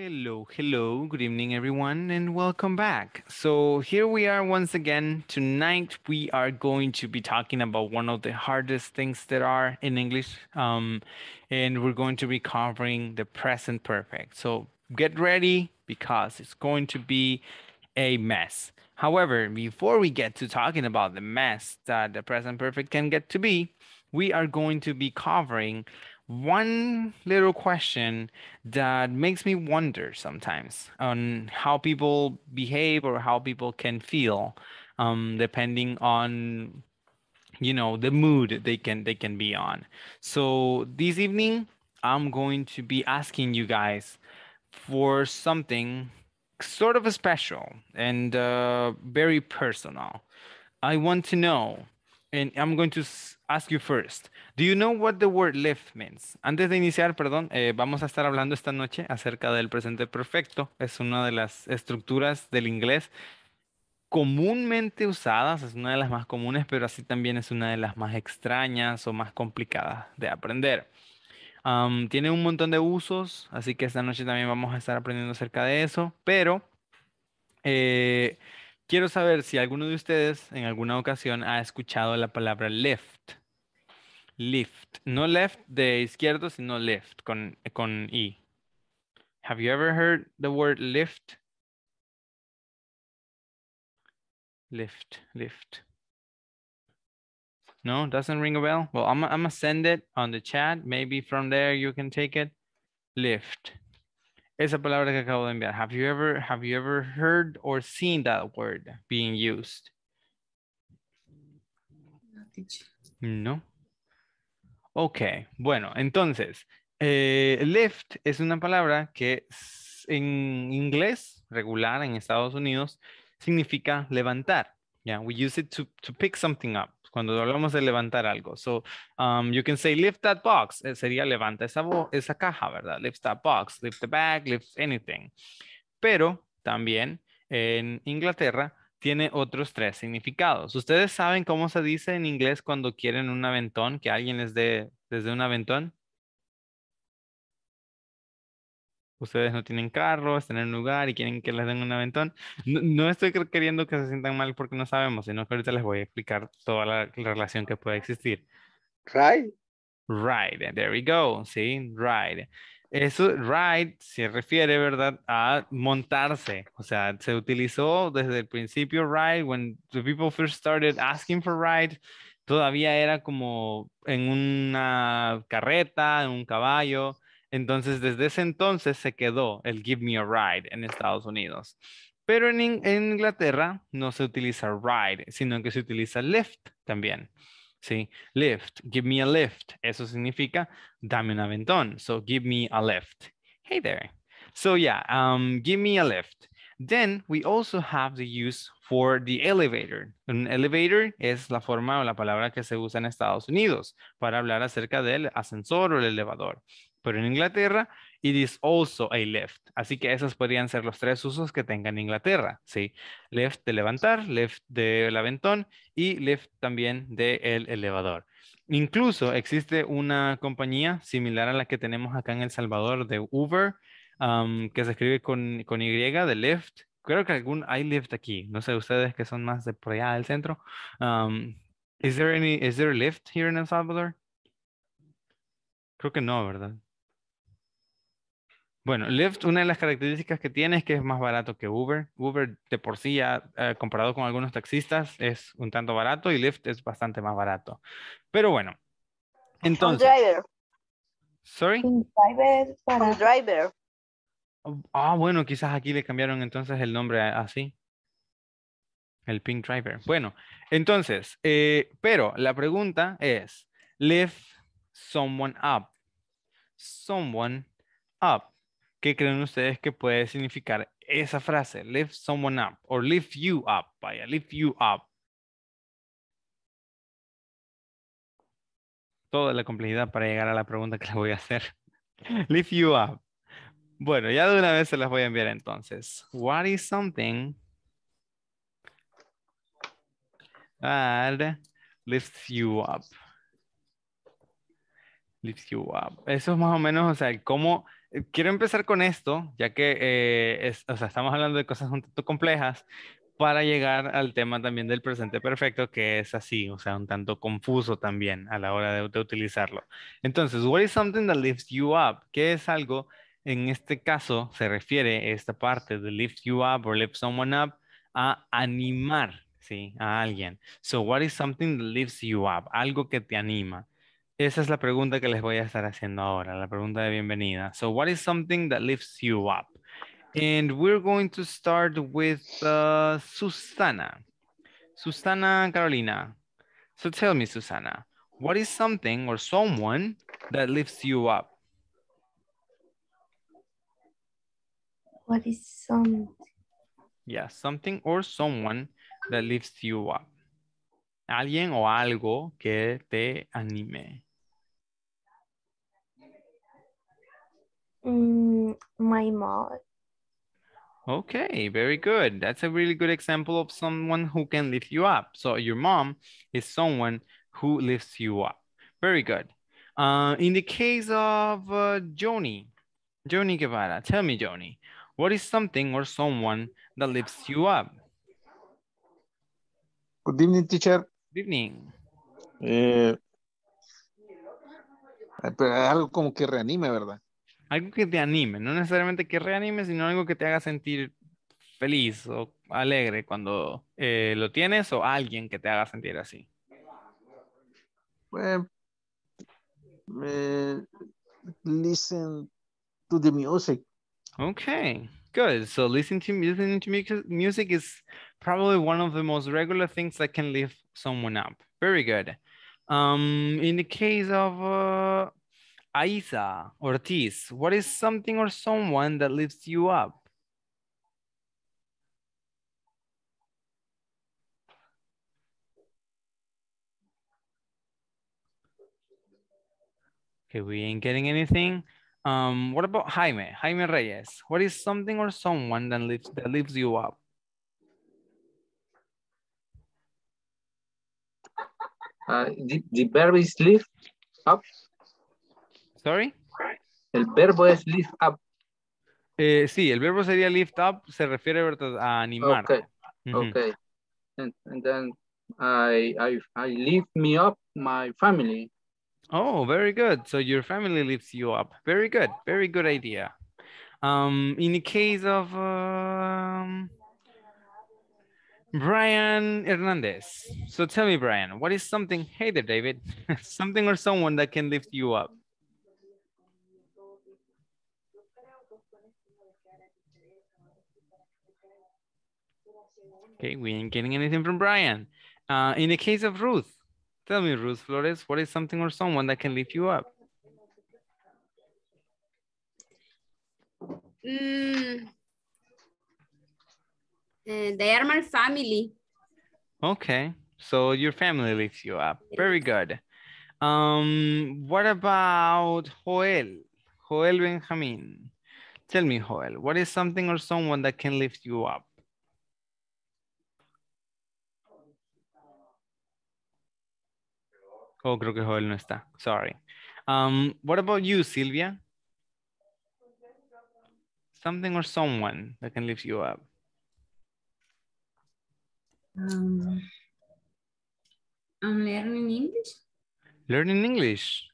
Hello, hello, good evening, everyone, and welcome back. So, here we are once again. Tonight, we are going to be talking about one of the hardest things that are in English, um, and we're going to be covering the present perfect. So, get ready because it's going to be a mess. However, before we get to talking about the mess that the present perfect can get to be, we are going to be covering one little question that makes me wonder sometimes on how people behave or how people can feel um, depending on you know the mood they can they can be on so this evening i'm going to be asking you guys for something sort of special and uh, very personal i want to know I'm going to ask you first. Do you know what the word "left" means? Antes de iniciar, perdón, eh, vamos a estar hablando esta noche acerca del presente perfecto. Es una de las estructuras del inglés comúnmente usadas, es una de las más comunes, pero así también es una de las más extrañas o más complicadas de aprender. tiene un montón de usos, así que esta noche también vamos a estar aprendiendo acerca de eso, pero eh, Quiero saber si alguno de ustedes en alguna ocasión ha escuchado la palabra lift. Lift. No left de izquierdo, sino lift con, con I. Have you ever heard the word lift? Lift, lift. No, doesn't ring a bell? Well, I'm, I'm going send it on the chat. Maybe from there you can take it. Lift. Esa palabra que acabo de enviar. Have you ever, have you ever heard or seen that word being used? No. Ok, bueno, entonces, eh, lift es una palabra que en inglés regular en Estados Unidos significa levantar. we use it to pick something up. Pues, cuando hablamos de levantar algo. So, um, you can say lift that box. Eh, sería levanta esa, esa caja, ¿verdad? Lift that box, lift the bag, lift anything. Pero también en Inglaterra tiene otros tres significados. ¿Ustedes saben cómo se dice en inglés cuando quieren un aventón, que alguien les dé desde un aventón? ustedes no tienen carros, están en un lugar y quieren que les den un aventón. No, estoy queriendo que se sientan mal porque no sabemos, sino que ahorita les voy a explicar toda la, relación que puede existir. Right. Ride, there we go, sí, ride. Eso, ride, se refiere, ¿verdad?, a montarse. O sea, se utilizó desde el principio ride, when the people first started asking for ride, todavía era como en una carreta, en un caballo, entonces, desde ese entonces se quedó el Give Me a Ride en Estados Unidos. Pero en, Inglaterra no se utiliza ride, sino que se utiliza lift también. ¿sí? Lift, give me a lift. Eso significa dame un aventón. So give me a lift. Hey there. So yeah, um, give me a lift. Then we also have the use for the elevator. Un elevator es la forma o la palabra que se usa en Estados Unidos para hablar acerca del ascensor o el elevador en Inglaterra, it is also a left. Así que esos podrían ser los tres usos que tenga en Inglaterra, ¿sí? Left de levantar, left del aventón y left también de el elevador. Incluso existe una compañía similar a la que tenemos acá en El Salvador de Uber, que se escribe con, Y de left. Creo que algún hay lift aquí. No sé, ustedes que son más de por allá del centro. Um, is there any, is there a lift here in El Salvador? Creo que no, ¿verdad? Bueno, Lyft, una de las características que tiene es que es más barato que Uber. Uber de por sí ya, eh, comparado con algunos taxistas, es un tanto barato y Lyft es bastante más barato. Pero bueno, entonces... driver. Sorry. driver driver. Oh, ah, bueno, quizás aquí le cambiaron entonces el nombre así. El Pink Driver. Bueno, entonces, eh, pero la pregunta es, lift someone up. Someone up. ¿Qué creen ustedes que puede significar esa frase? Lift someone up or lift you up. Vaya, lift you up. Toda la complejidad para llegar a la pregunta que les voy a hacer. lift you up. Bueno, ya de una vez se las voy a enviar entonces. What is something that lifts you up? Lifts you up. Eso es más o menos, o sea, cómo eh, quiero empezar con esto, ya que eh, o sea, estamos hablando de cosas un tanto complejas, para llegar al tema también del presente perfecto, que es así, o sea, un tanto confuso también a la hora de, utilizarlo. Entonces, what is something that lifts you up? ¿Qué es algo, en este caso, se refiere esta parte de lift you up or lift someone up a animar, ¿sí? A alguien. So, what is something that lifts you up? Algo que te anima. Esa es la pregunta que les voy a estar haciendo ahora, la pregunta de bienvenida. So, what is something that lifts you up? And we're going to start with uh, Susana. Susana Carolina. So tell me, Susana, what is something or someone that lifts you up? What is something? Yeah, something or someone that lifts you up. Alguien o algo que te anime. Mm, my mom. Okay, very good. That's a really good example of someone who can lift you up. So your mom is someone who lifts you up. Very good. Uh, in the case of uh, Joni, Joni Guevara, tell me, Joni, what is something or someone that lifts you up? Good evening, teacher. Good evening. Eh, pero eh, algo como que reanime, ¿verdad? algo que te anime, no necesariamente que reanime, sino algo que te haga sentir feliz o alegre cuando eh, lo tienes o alguien que te haga sentir así. Eh, listen to the music. Okay, good. So listening to, listening music is probably one of the most regular things that can lift someone up. Very good. Um, in the case of uh, Aiza Ortiz, what is something or someone that lifts you up? Okay, we ain't getting anything. Um, what about Jaime? Jaime Reyes. What is something or someone that lifts that lifts you up? Uh, the, the verb is lift up. Sorry. El verbo es lift up. Eh, sí, el verbo sería lift up, se refiere a animar. Ok, ok. And, and, then I, I, I lift me up my family. Oh, very good. So your family lifts you up. Very good. Very good idea. Um, in the case of um, Brian Hernandez. So tell me, Brian, what is something, hey there, David, something or someone that can lift you up? Okay, we ain't getting anything from Brian. Uh, in the case of Ruth, tell me, Ruth Flores, what is something or someone that can lift you up? Mm, eh, they are my family. Okay, so your family lifts you up. Very good. Um, what about Joel? Joel Benjamin. Tell me, Joel, what is something or someone that can lift you up? Oh, creo que Joel no está. Sorry. Um, what about you, Silvia? Something or someone that can lift you up. Um, I'm learning English. Learning English.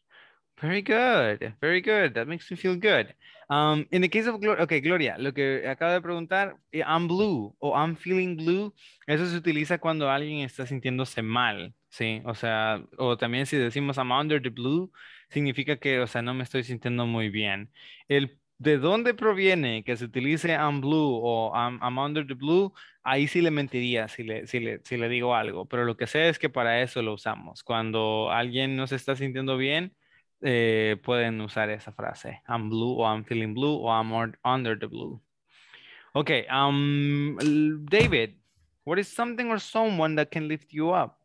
Very good. Very good. That makes me feel good. Um, in the case of Gloria, okay, Gloria, lo que acabo de preguntar, eh, I'm blue o I'm feeling blue, eso se utiliza cuando alguien está sintiéndose mal. Sí, o sea, o también si decimos I'm under the blue, significa que, o sea, no me estoy sintiendo muy bien. El de dónde proviene que se utilice I'm blue o I'm, under the blue, ahí sí le mentiría si le, digo algo, pero lo que sé es que para eso lo usamos. Cuando alguien no se está sintiendo bien, eh, pueden usar esa frase, I'm blue o I'm feeling blue o I'm under the blue. Ok, um, David, what is something or someone that can lift you up?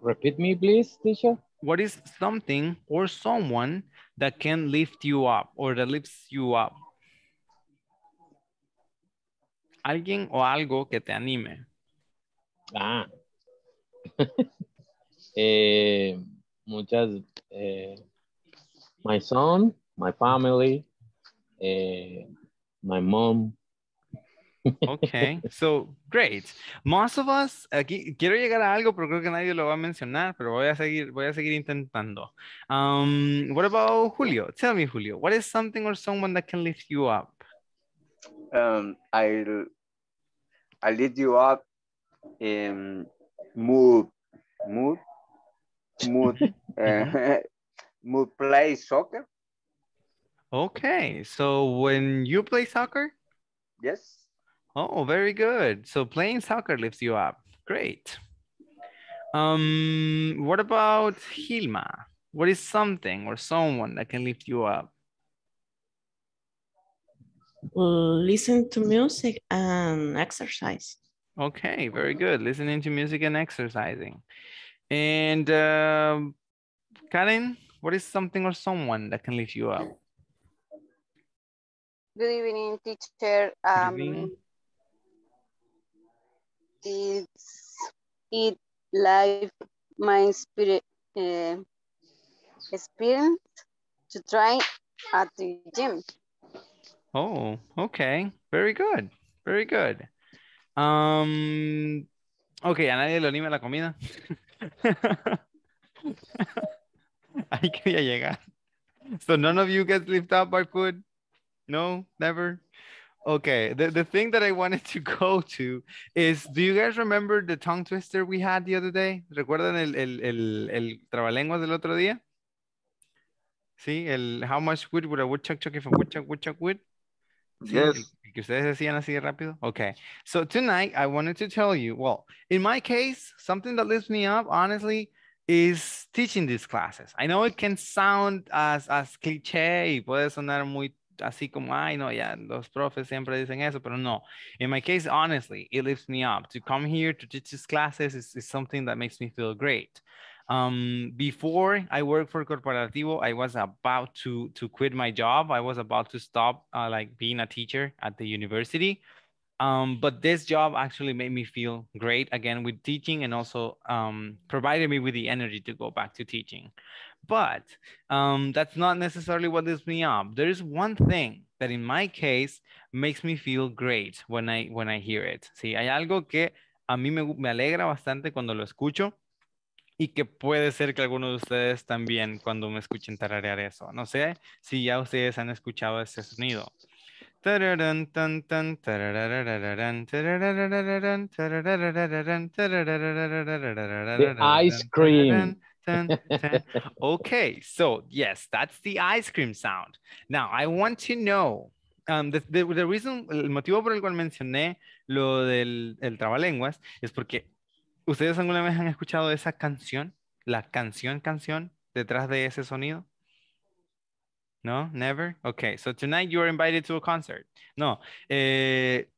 Repeat me, please, teacher. What is something or someone that can lift you up or that lifts you up? Alguien o algo que te anime. Ah. eh, muchas. Eh, my son, my family, eh, my mom, Ok, so great. Most of us, aquí quiero llegar a algo, pero creo que nadie lo va a mencionar, pero voy a seguir, voy a seguir intentando. Um, what about Julio? Tell me, Julio, what is something or someone that can lift you up? Um, I, I lift you up in mood, mood, mood, uh, mood play soccer. Okay, so when you play soccer? Yes. Oh, very good. So playing soccer lifts you up. Great. Um, what about Hilma? What is something or someone that can lift you up? Listen to music and exercise. Okay, very good. Listening to music and exercising. And uh, Karen, what is something or someone that can lift you up? Good evening, teacher. Um, Good evening. It's it life my spirit uh, eh, experience to try at the gym. Oh, okay. Very good. Very good. Um, ok, a nadie le anima la comida. Ahí quería llegar. So none of you gets lifted up by food? No, never? Okay, the, the thing that I wanted to go to is, do you guys remember the tongue twister we had the other day? ¿Recuerdan el, el, el, el trabalenguas del otro día? Sí, el how much wood would a woodchuck chuck if a woodchuck woodchuck would? Sí, yes. que ustedes decían así rápido. Okay, so tonight I wanted to tell you, well, in my case, something that lifts me up, honestly, is teaching these classes. I know it can sound as, as cliché y puede sonar muy así como, ay, no, ya, yeah, los profes siempre dicen eso, pero no. In my case, honestly, it lifts me up. To come here to teach these classes is, is something that makes me feel great. Um, before I worked for Corporativo, I was about to, to quit my job. I was about to stop uh, like being a teacher at the university. Um, but this job actually made me feel great again with teaching and also um, provided me with the energy to go back to teaching. But um, that's not necessarily what lifts me up. There is one thing that in my case makes me feel great when I, when I hear it. Sí, hay algo que a mí me, alegra bastante cuando lo escucho y que puede ser que algunos de ustedes también cuando me escuchen tararear eso. No sé si ya ustedes han escuchado ese sonido. ice cream dun, Okay, so yes, that's the ice cream sound. Now, I want to know, um, the, the, reason, el motivo por el cual mencioné lo del el trabalenguas es porque ¿ustedes alguna vez han escuchado esa canción? La canción, canción detrás de ese sonido. No, never. Okay, so tonight you are invited to a concert. No, eh,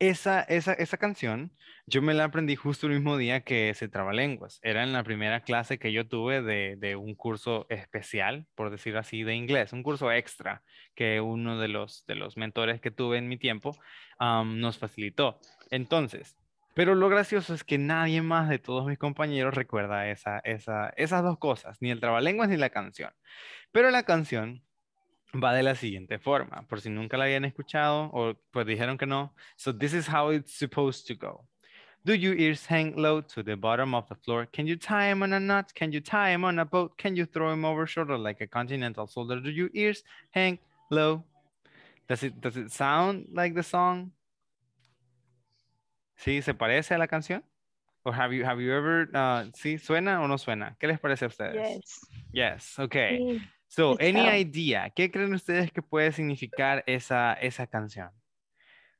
esa, esa, esa canción yo me la aprendí justo el mismo día que se trabalenguas. Era en la primera clase que yo tuve de, un curso especial, por decir así, de inglés, un curso extra que uno de los, de los mentores que tuve en mi tiempo nos facilitó. Entonces, pero lo gracioso es que nadie más de todos mis compañeros recuerda esa, esas dos cosas, ni el trabalenguas ni la canción. Pero la canción va de la siguiente forma, por si nunca la habían escuchado o pues dijeron que no. So this is how it's supposed to go. Do your ears hang low to the bottom of the floor? Can you tie him on a knot? Can you tie him on a boat? Can you throw him over shoulder like a continental soldier? Do your ears hang low? Does it, does it sound like the song? ¿Sí? ¿Se parece a la canción? Or have you, have you ever, uh, ¿sí? ¿Suena o no suena? ¿Qué les parece a ustedes? Yes. Yes, okay. Sí. So, any idea? ¿Qué creen ustedes que puede significar esa, esa canción?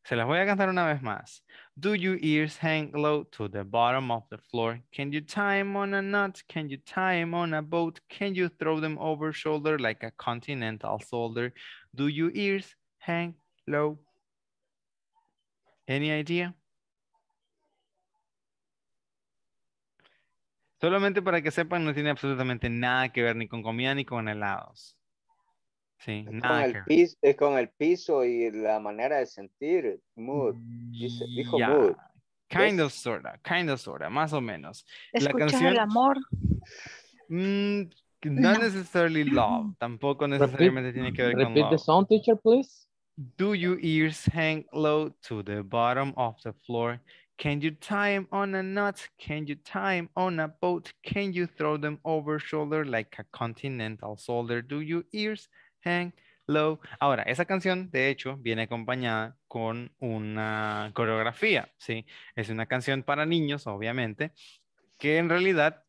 Se las voy a cantar una vez más. Do your ears hang low to the bottom of the floor? Can you tie them on a knot? Can you tie them on a boat? Can you throw them over shoulder like a continental soldier? Do your ears hang low? Any idea? Solamente para que sepan, no tiene absolutamente nada que ver ni con comida ni con helados. Sí, es, con el piso, es con el piso y la manera de sentir. Mood. dijo mood. Kind of, sorta, kind of, sorta, más o menos. Escuchar la canción... el amor. Mm, not necessarily love, tampoco necesariamente tiene que ver con love. Repeat the song, teacher, please. Do your ears hang low to the bottom of the floor? Can you tie them on a knot? Can you tie them on a boat? Can you throw them over shoulder like a continental soldier? Do your ears Low. Ahora, esa canción, de hecho, viene acompañada con una coreografía, ¿sí? Es una canción para niños, obviamente, que en realidad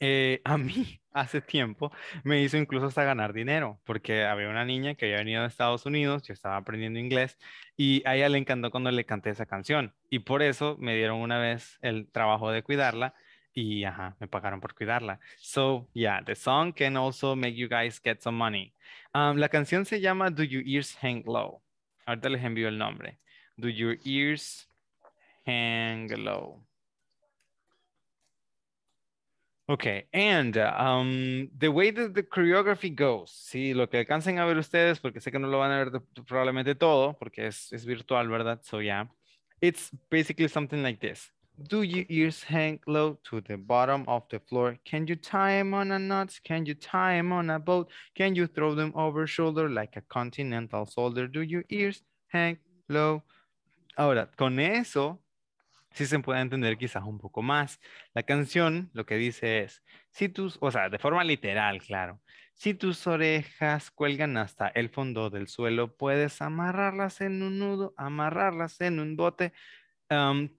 eh, a mí hace tiempo me hizo incluso hasta ganar dinero, porque había una niña que había venido de Estados Unidos, yo estaba aprendiendo inglés y a ella le encantó cuando le canté esa canción y por eso me dieron una vez el trabajo de cuidarla y ajá, me pagaron por cuidarla. So, yeah, the song can also make you guys get some money. Um, la canción se llama Do Your Ears Hang Low. Ahorita les envío el nombre. Do Your Ears Hang Low. Okay, and um, the way that the choreography goes, sí, lo que alcancen a ver ustedes, porque sé que no lo van a ver probablemente todo, porque es, es virtual, ¿verdad? So, yeah, it's basically something like this. Do your ears hang low to the bottom of the floor? Can you tie them on a knot? Can you tie them on a boat? Can you throw them over shoulder like a continental soldier? Do your ears hang low? Ahora, con eso, sí se puede entender quizás un poco más. La canción lo que dice es, si tus, o sea, de forma literal, claro, si tus orejas cuelgan hasta el fondo del suelo, puedes amarrarlas en un nudo, amarrarlas en un bote. Um,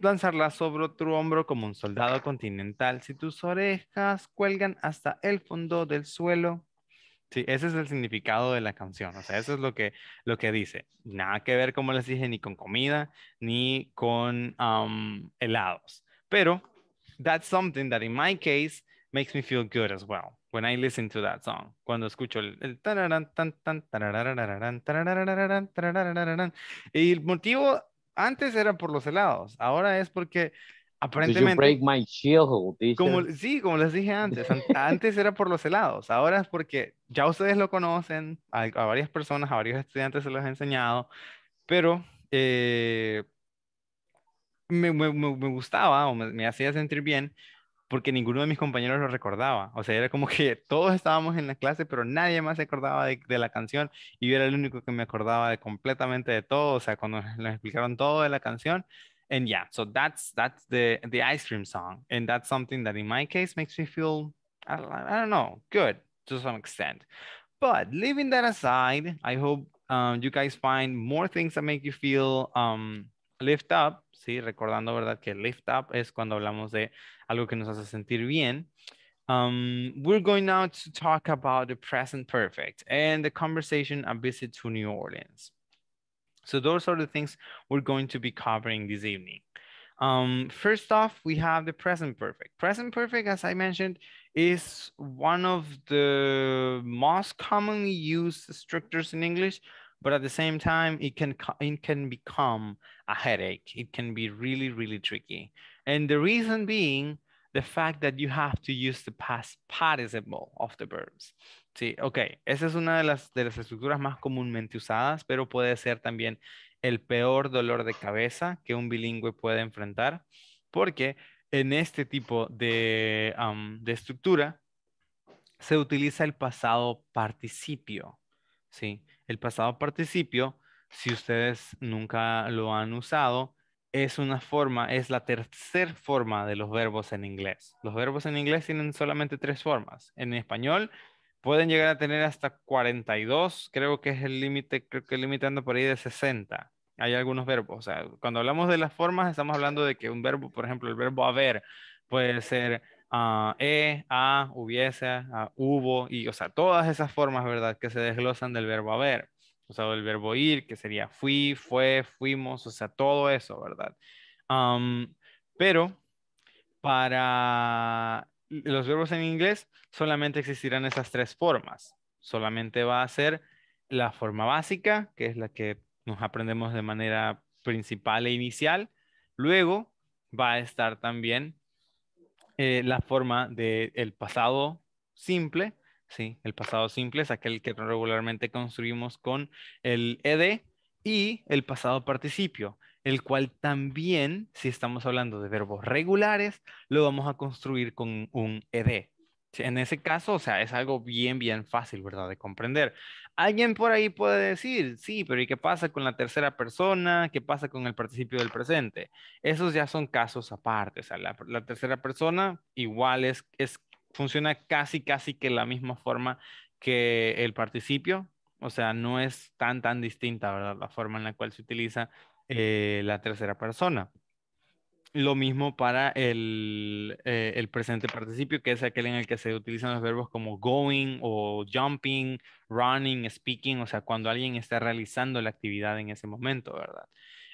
lanzarla sobre tu hombro como un soldado continental. Si tus orejas cuelgan hasta el fondo del suelo. Sí, ese es el significado de la canción. O sea, eso es lo que, lo que dice. Nada que ver, como les dije, ni con comida, ni con helados. Pero, that's something that in my case makes me feel good as well when I listen to that song. Cuando escucho el, el tan, tan, tararán, y el motivo antes era por los helados, ahora es porque aparentemente. Break my shield, como, sí, como les dije antes, antes era por los helados, ahora es porque ya ustedes lo conocen, a, varias personas, a varios estudiantes se los he enseñado, pero eh, me, me, me, gustaba o me hacía sentir bien porque ninguno de mis compañeros lo recordaba. O sea, era como que todos estábamos en la clase, pero nadie más se acordaba de, la canción y yo era el único que me acordaba completamente de todo. O sea, cuando les explicaron todo de la canción, and yeah so that's that's the the ice cream song and that's something that in my case makes me feel I don't, know good to some extent but leaving that aside i hope um, you guys find more things that make you feel um, lift up ¿sí? Recordando, ¿verdad? Que lift up es cuando hablamos de algo que nos hace sentir bien. Um, we're going now to talk about the present perfect and the conversation a visit to New Orleans. So those are the things we're going to be covering this evening. Um, first off, we have the present perfect. Present perfect, as I mentioned, is one of the most commonly used structures in English, but at the same time it can can become a headache it can be really really tricky and the reason being the fact that you have to use the past participle of the verbs. Sí, ok. Esa es una de las, estructuras más comúnmente usadas, pero puede ser también el peor dolor de cabeza que un bilingüe puede enfrentar, porque en este tipo de, de estructura se utiliza el pasado participio. Sí, el pasado participio, si ustedes nunca lo han usado, es una forma, es la tercera forma de los verbos en inglés. Los verbos en inglés tienen solamente tres formas. En español pueden llegar a tener hasta 42, creo que es el límite, creo que limitando por ahí de 60. Hay algunos verbos, o sea, cuando hablamos de las formas estamos hablando de que un verbo, por ejemplo, el verbo haber puede ser e, a, hubiese, hubo, y, o sea, todas esas formas, ¿verdad?, que se desglosan del verbo haber, o sea, del verbo ir, que sería fui, fue, fuimos, o sea, todo eso, ¿verdad? pero para los verbos en inglés solamente existirán esas tres formas, solamente va a ser la forma básica, que es la que nos aprendemos de manera principal e inicial. Luego va a estar también eh, la forma del el pasado simple, ¿sí? El pasado simple es aquel que regularmente construimos con el ED y el pasado participio, el cual también, si estamos hablando de verbos regulares, lo vamos a construir con un ED. En ese caso, o sea, es algo bien, bien fácil, ¿verdad? De comprender. Alguien por ahí puede decir, sí, pero ¿y qué pasa con la tercera persona? ¿Qué pasa con el participio del presente? Esos ya son casos aparte. O sea, la, tercera persona igual es, funciona casi, casi que la misma forma que el participio. O sea, no es tan, tan distinta, ¿verdad? La forma en la cual se utiliza eh, la tercera persona. Lo mismo para eh, el, presente participio, que es aquel en el que se utilizan los verbos como going o jumping, running, speaking, o sea, cuando alguien está realizando la actividad en ese momento, ¿verdad?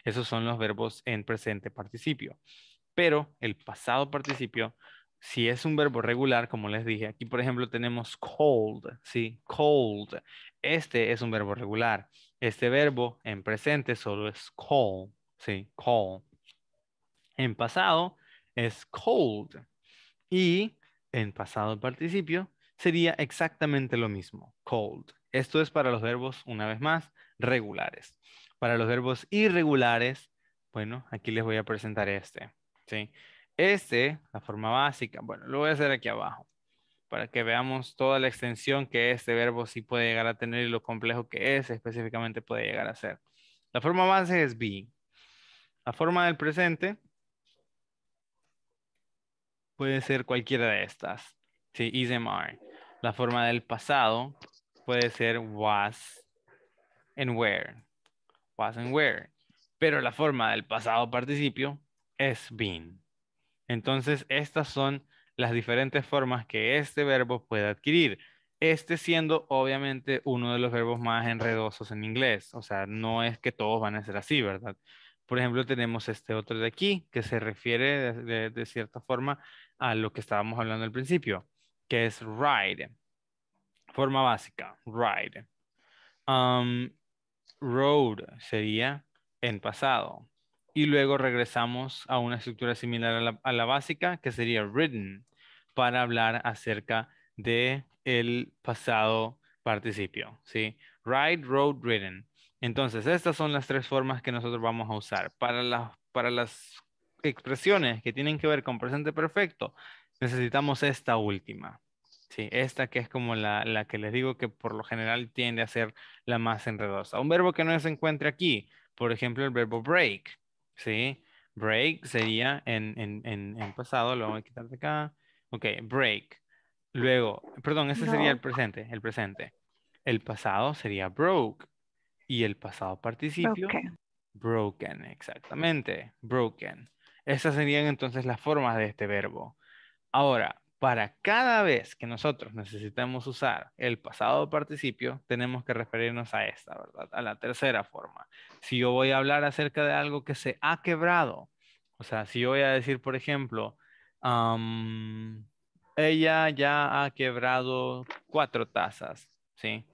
Esos son los verbos en presente participio. Pero el pasado participio, si es un verbo regular, como les dije, aquí por ejemplo tenemos cold, ¿sí? Cold. Este es un verbo regular. Este verbo en presente solo es call, ¿sí? Call en pasado es cold y en pasado participio sería exactamente lo mismo, cold. Esto es para los verbos, una vez más, regulares. Para los verbos irregulares, bueno, aquí les voy a presentar este. ¿sí? Este, la forma básica, bueno, lo voy a hacer aquí abajo para que veamos toda la extensión que este verbo sí puede llegar a tener y lo complejo que es, específicamente puede llegar a ser. La forma base es be. La forma del presente puede ser cualquiera de estas. si is am La forma del pasado puede ser was and where. Was and where. Pero la forma del pasado participio es been. Entonces, estas son las diferentes formas que este verbo puede adquirir. Este siendo obviamente uno de los verbos más enredosos en inglés. O sea, no es que todos van a ser así, ¿verdad? Por ejemplo, tenemos este otro de aquí que se refiere de, cierta forma a lo que estábamos hablando al principio, que es ride. Forma básica, ride. Um, road sería en pasado. Y luego regresamos a una estructura similar a la, básica, que sería written, para hablar acerca de el pasado participio, ¿sí? Ride, road, written. Entonces, estas son las tres formas que nosotros vamos a usar. Para las, para las expresiones que tienen que ver con presente perfecto, necesitamos esta última. Sí, esta que es como la, que les digo que por lo general tiende a ser la más enredosa. Un verbo que no se encuentre aquí, por ejemplo, el verbo break. ¿sí? Break sería en, en, pasado, lo vamos a quitar de acá. Ok, break. Luego, perdón, ese sería el presente, el presente. El pasado sería broke y el pasado participio. Broken, exactamente. Broken. Esas serían entonces las formas de este verbo. Ahora, para cada vez que nosotros necesitamos usar el pasado participio, tenemos que referirnos a esta, ¿verdad? A la tercera forma. Si yo voy a hablar acerca de algo que se ha quebrado, o sea, si yo voy a decir, por ejemplo, ella ya ha quebrado cuatro tazas, ¿sí?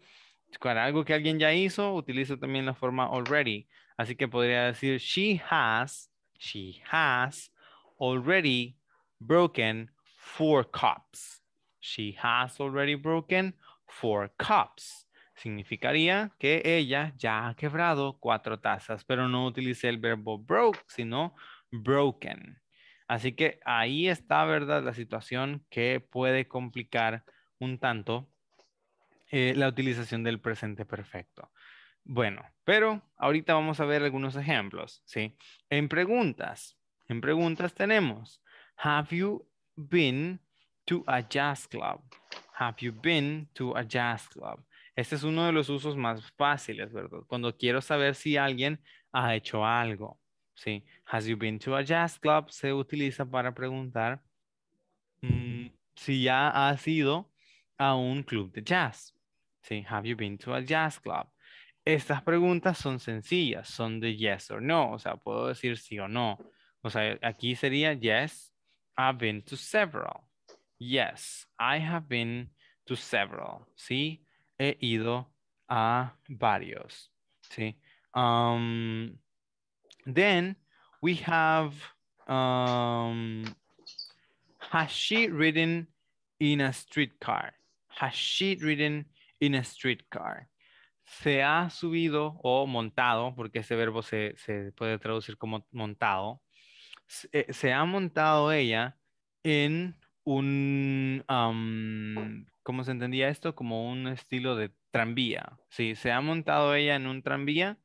para algo que alguien ya hizo, utilizo también la forma already. Así que podría decir, she has, she has already broken four cups. She has already broken four cups. Significaría que ella ya ha quebrado cuatro tazas, pero no utilice el verbo broke, sino broken. Así que ahí está, ¿verdad? La situación que puede complicar un tanto eh, la utilización del presente perfecto. Bueno, pero ahorita vamos a ver algunos ejemplos, ¿sí? En preguntas, en preguntas tenemos, have you been to a jazz club? Have you been to a jazz club? Este es uno de los usos más fáciles, ¿verdad? Cuando quiero saber si alguien ha hecho algo, ¿sí? Has you been to a jazz club? Se utiliza para preguntar mm, si ya has ido a un club de jazz, ¿sí? Have you been to a jazz club? Estas preguntas son sencillas, son de yes or no, o sea, puedo decir sí o no. O sea, aquí sería yes, I've been to several. Yes, I have been to several. Sí, he ido a varios. Sí. Um, then we have, um, has she ridden in a streetcar? Has she ridden in a streetcar. Se ha subido o montado, porque ese verbo se, puede traducir como montado. Eh, se, ha montado ella en un, ¿cómo se entendía esto? Como un estilo de tranvía. Sí, se ha montado ella en un tranvía.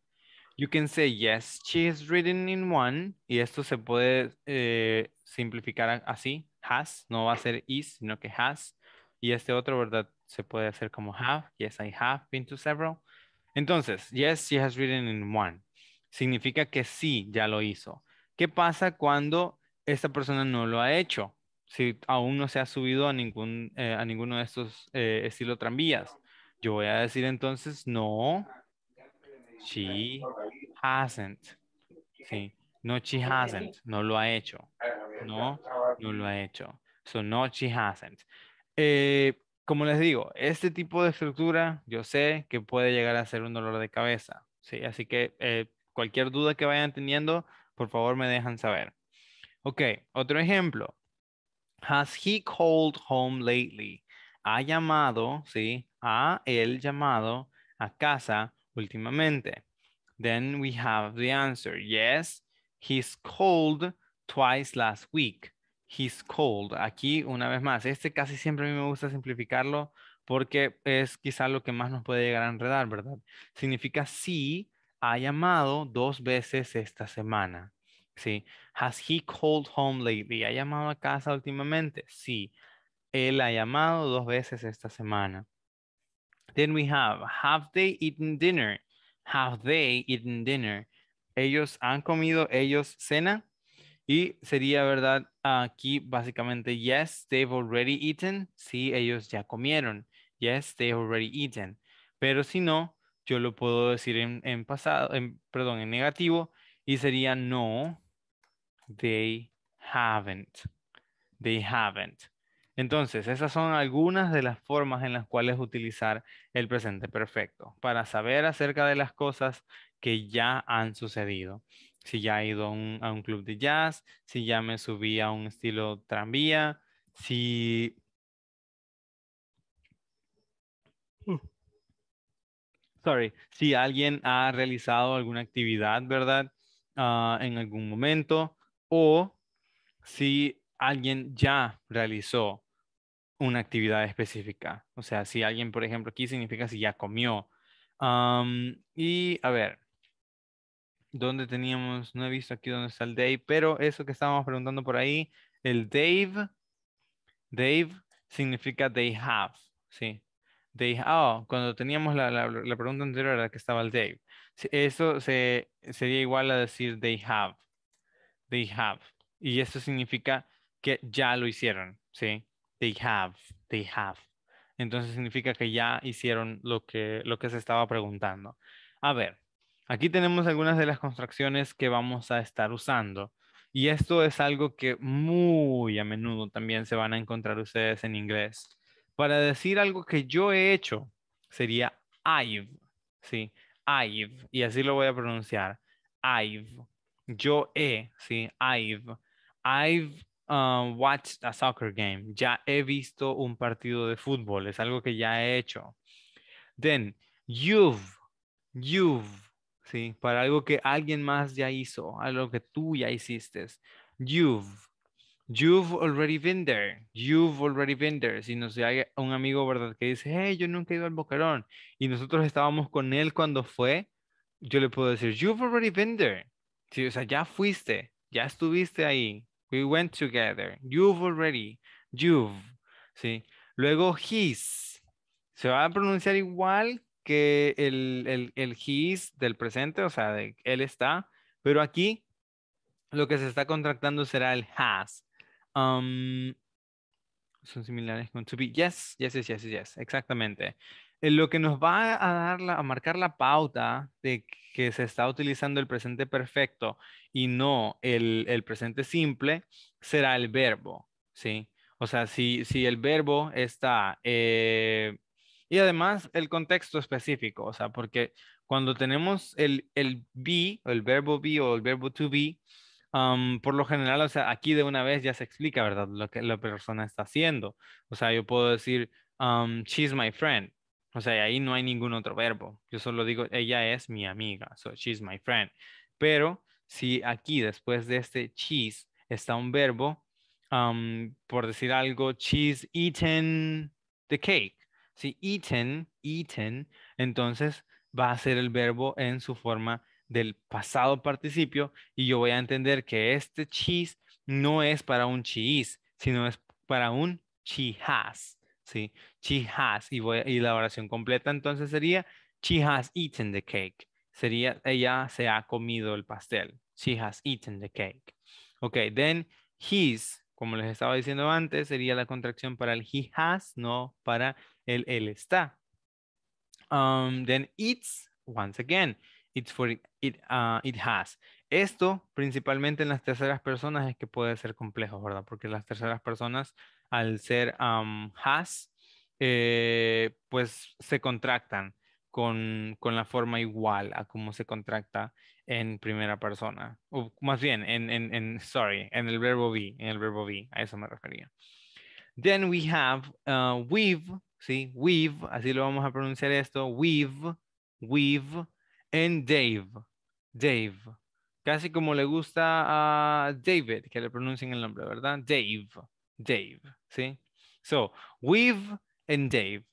You can say yes, she is ridden in one. Y esto se puede eh, simplificar así. Has, no va a ser is, sino que has. Y este otro, ¿verdad? se puede hacer como have. Yes, I have been to several. Entonces, yes, she has written in one. Significa que sí, ya lo hizo. ¿Qué pasa cuando esta persona no lo ha hecho? Si aún no se ha subido a, ningún, eh, a ninguno de estos eh, estilos tranvías. Yo voy a decir entonces, no, she hasn't. Sí, no, she hasn't. No lo ha hecho. No, no lo ha hecho. So, no, she hasn't. Eh, como les digo, este tipo de estructura yo sé que puede llegar a ser un dolor de cabeza, ¿sí? Así que eh, cualquier duda que vayan teniendo, por favor me dejan saber. Ok, otro ejemplo. Has he called home lately? Ha llamado, ¿sí? Ha él llamado a casa últimamente. Then we have the answer. Yes, he's called twice last week he's cold. Aquí, una vez más, este casi siempre a mí me gusta simplificarlo porque es quizá lo que más nos puede llegar a enredar, ¿verdad? Significa sí ha llamado dos veces esta semana. Sí. Has he called home lately? ¿Ha llamado a casa últimamente? Sí. Él ha llamado dos veces esta semana. Then we have, have they eaten dinner? Have they eaten dinner? Ellos han comido, ellos cena. Y sería, ¿verdad? Aquí básicamente, yes, they've already eaten. Sí, ellos ya comieron. Yes, they've already eaten. Pero si no, yo lo puedo decir en, en pasado, en, perdón, en negativo. Y sería no, they haven't. They haven't. Entonces, esas son algunas de las formas en las cuales utilizar el presente perfecto para saber acerca de las cosas que ya han sucedido si ya he ido a un, club de jazz, si ya me subí a un estilo tranvía, si... Mm. Sorry, si alguien ha realizado alguna actividad, ¿verdad? Ah, en algún momento o si alguien ya realizó una actividad específica. O sea, si alguien, por ejemplo, aquí significa si ya comió. y a ver, donde teníamos, no he visto aquí dónde está el Dave, pero eso que estábamos preguntando por ahí, el Dave, Dave significa they have, ¿sí? They have, oh, cuando teníamos la, pregunta anterior era que estaba el Dave. Eso se, sería igual a decir they have, they have. Y eso significa que ya lo hicieron, ¿sí? They have, they have. Entonces significa que ya hicieron lo que, lo que se estaba preguntando. A ver, Aquí tenemos algunas de las construcciones que vamos a estar usando. Y esto es algo que muy a menudo también se van a encontrar ustedes en inglés. Para decir algo que yo he hecho, sería I've, ¿sí? I've, y así lo voy a pronunciar. I've, yo he, ¿sí? I've, I've uh, watched a soccer game. Ya he visto un partido de fútbol, es algo que ya he hecho. Then, you've, you've, ¿sí? Para algo que alguien más ya hizo, algo que tú ya hiciste. You've. You've already been there. You've already been there. Si nos llega un amigo, ¿verdad? Que dice, hey, yo nunca he ido al Boquerón. Y nosotros estábamos con él cuando fue. Yo le puedo decir, you've already been there. o sea, ya fuiste. Ya estuviste ahí. We went together. You've already. You've. Sí. Luego, his. Se va a pronunciar igual el, el, his del presente, o sea, él está, pero aquí lo que se está contractando será el has. Um, son similares con to be. Yes, yes, yes, yes, exactamente. Eh, lo que nos va a, dar a marcar la pauta de que se está utilizando el presente perfecto y no el, presente simple será el verbo, ¿sí? O sea, si, si el verbo está eh, y además el contexto específico, o sea, porque cuando tenemos el, el be, el verbo be o el verbo to be, por lo general, o sea, aquí de una vez ya se explica, ¿verdad? Lo que la persona está haciendo. O sea, yo puedo decir, she's my friend. O sea, ahí no hay ningún otro verbo. Yo solo digo, ella es mi amiga, so she's my friend. Pero si aquí después de este she's está un verbo, por decir algo, she's eaten the cake. Si Eaten, eaten, entonces va a ser el verbo en su forma del pasado participio y yo voy a entender que este cheese no es para un cheese, sino es para un she has, ¿sí? She has, y, voy, y la oración completa entonces sería she has eaten the cake. Sería ella se ha comido el pastel. She has eaten the cake. Ok, then his como les estaba diciendo antes, sería la contracción para el he has, no para el él está. Um, then it's, once again, it's for uh, it, has. Esto, principalmente en las terceras personas, es que puede ser complejo, ¿verdad? Porque las terceras personas, al ser um, has, eh, pues se contractan con, con, la forma igual a cómo se contracta en primera persona, o más bien, en, en, en, sorry, en el verbo be, en el verbo be, a eso me refería. Then we have uh, we've, ¿sí? así lo vamos a pronunciar esto, we've, we've, and Dave, Dave. Casi como le gusta a David, que le pronuncien el nombre, ¿verdad? Dave, Dave, ¿sí? So, we've and Dave.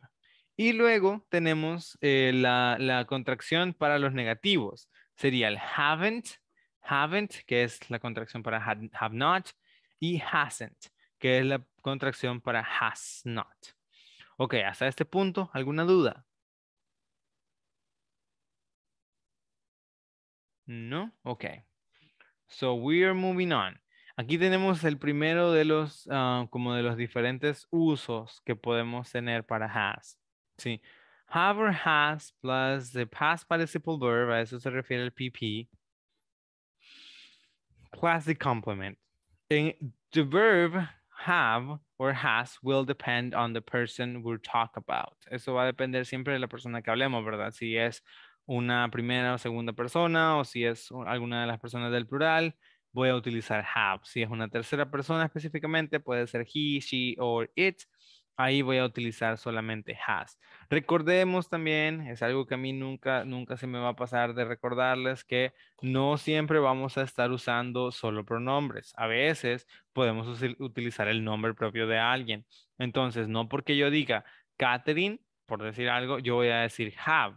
Y luego tenemos eh, la, la contracción para los negativos sería el haven't, haven't, que es la contracción para have not, y hasn't, que es la contracción para has not. Ok, hasta este punto, ¿alguna duda? No, ok. So we are moving on. Aquí tenemos el primero de los, ah, como de los diferentes usos que podemos tener para has. Sí, Have or has plus the past participle verb, a eso se refiere el PP, plus the complement. the verb have or has will depend on the person we're talk about. Eso va a depender siempre de la persona que hablemos, ¿verdad? Si es una primera o segunda persona o si es alguna de las personas del plural, voy a utilizar have. Si es una tercera persona específicamente, puede ser he, she or it ahí voy a utilizar solamente has. Recordemos también, es algo que a mí nunca, nunca se me va a pasar de recordarles que no siempre vamos a estar usando solo pronombres. A veces podemos utilizar el nombre propio de alguien. Entonces, no porque yo diga Catherine, por decir algo, yo voy a decir have.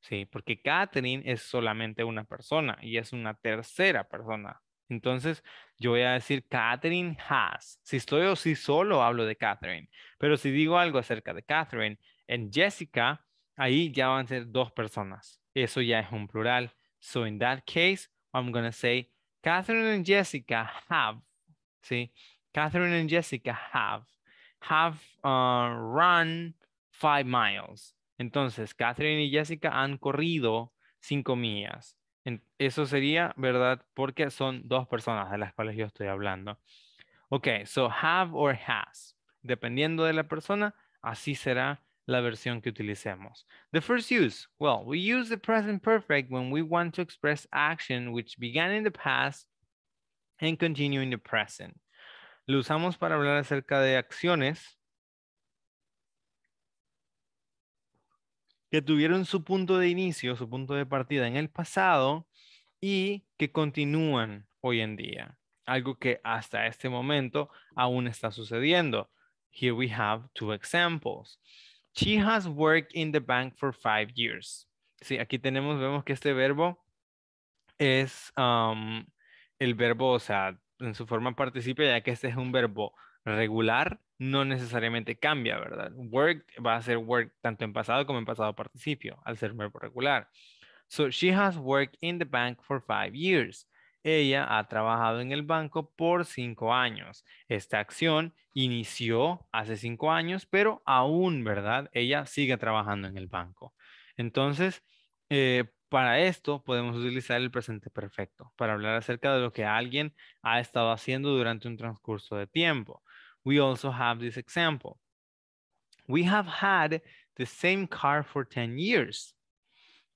Sí, porque Catherine es solamente una persona y es una tercera persona. Entonces, yo voy a decir Catherine has. Si estoy o si solo hablo de Catherine. Pero si digo algo acerca de Catherine, en Jessica, ahí ya van a ser dos personas. Eso ya es un plural. So in that case, I'm going to say Catherine and Jessica have. ¿Sí? Catherine and Jessica have. Have uh, run five miles. Entonces, Catherine y Jessica han corrido cinco millas. Eso sería, ¿verdad? Porque son dos personas de las cuales yo estoy hablando. Ok, so have or has. Dependiendo de la persona, así será la versión que utilicemos. The first use. Well, we use the present perfect when we want to express action which began in the past and continue in the present. Lo usamos para hablar acerca de acciones que tuvieron su punto de inicio, su punto de partida en el pasado y que continúan hoy en día. Algo que hasta este momento aún está sucediendo. Here we have two examples. She has worked in the bank for five years. Sí, aquí tenemos, vemos que este verbo es um, el verbo, o sea, en su forma participe, ya que este es un verbo regular no necesariamente cambia, ¿verdad? Work va a ser work tanto en pasado como en pasado participio, al ser verbo regular. So, she has worked in the bank for five years. Ella ha trabajado en el banco por cinco años. Esta acción inició hace cinco años, pero aún, ¿verdad? Ella sigue trabajando en el banco. Entonces, eh, para esto podemos utilizar el presente perfecto para hablar acerca de lo que alguien ha estado haciendo durante un transcurso de tiempo we also have this example. We have had the same car for 10 years.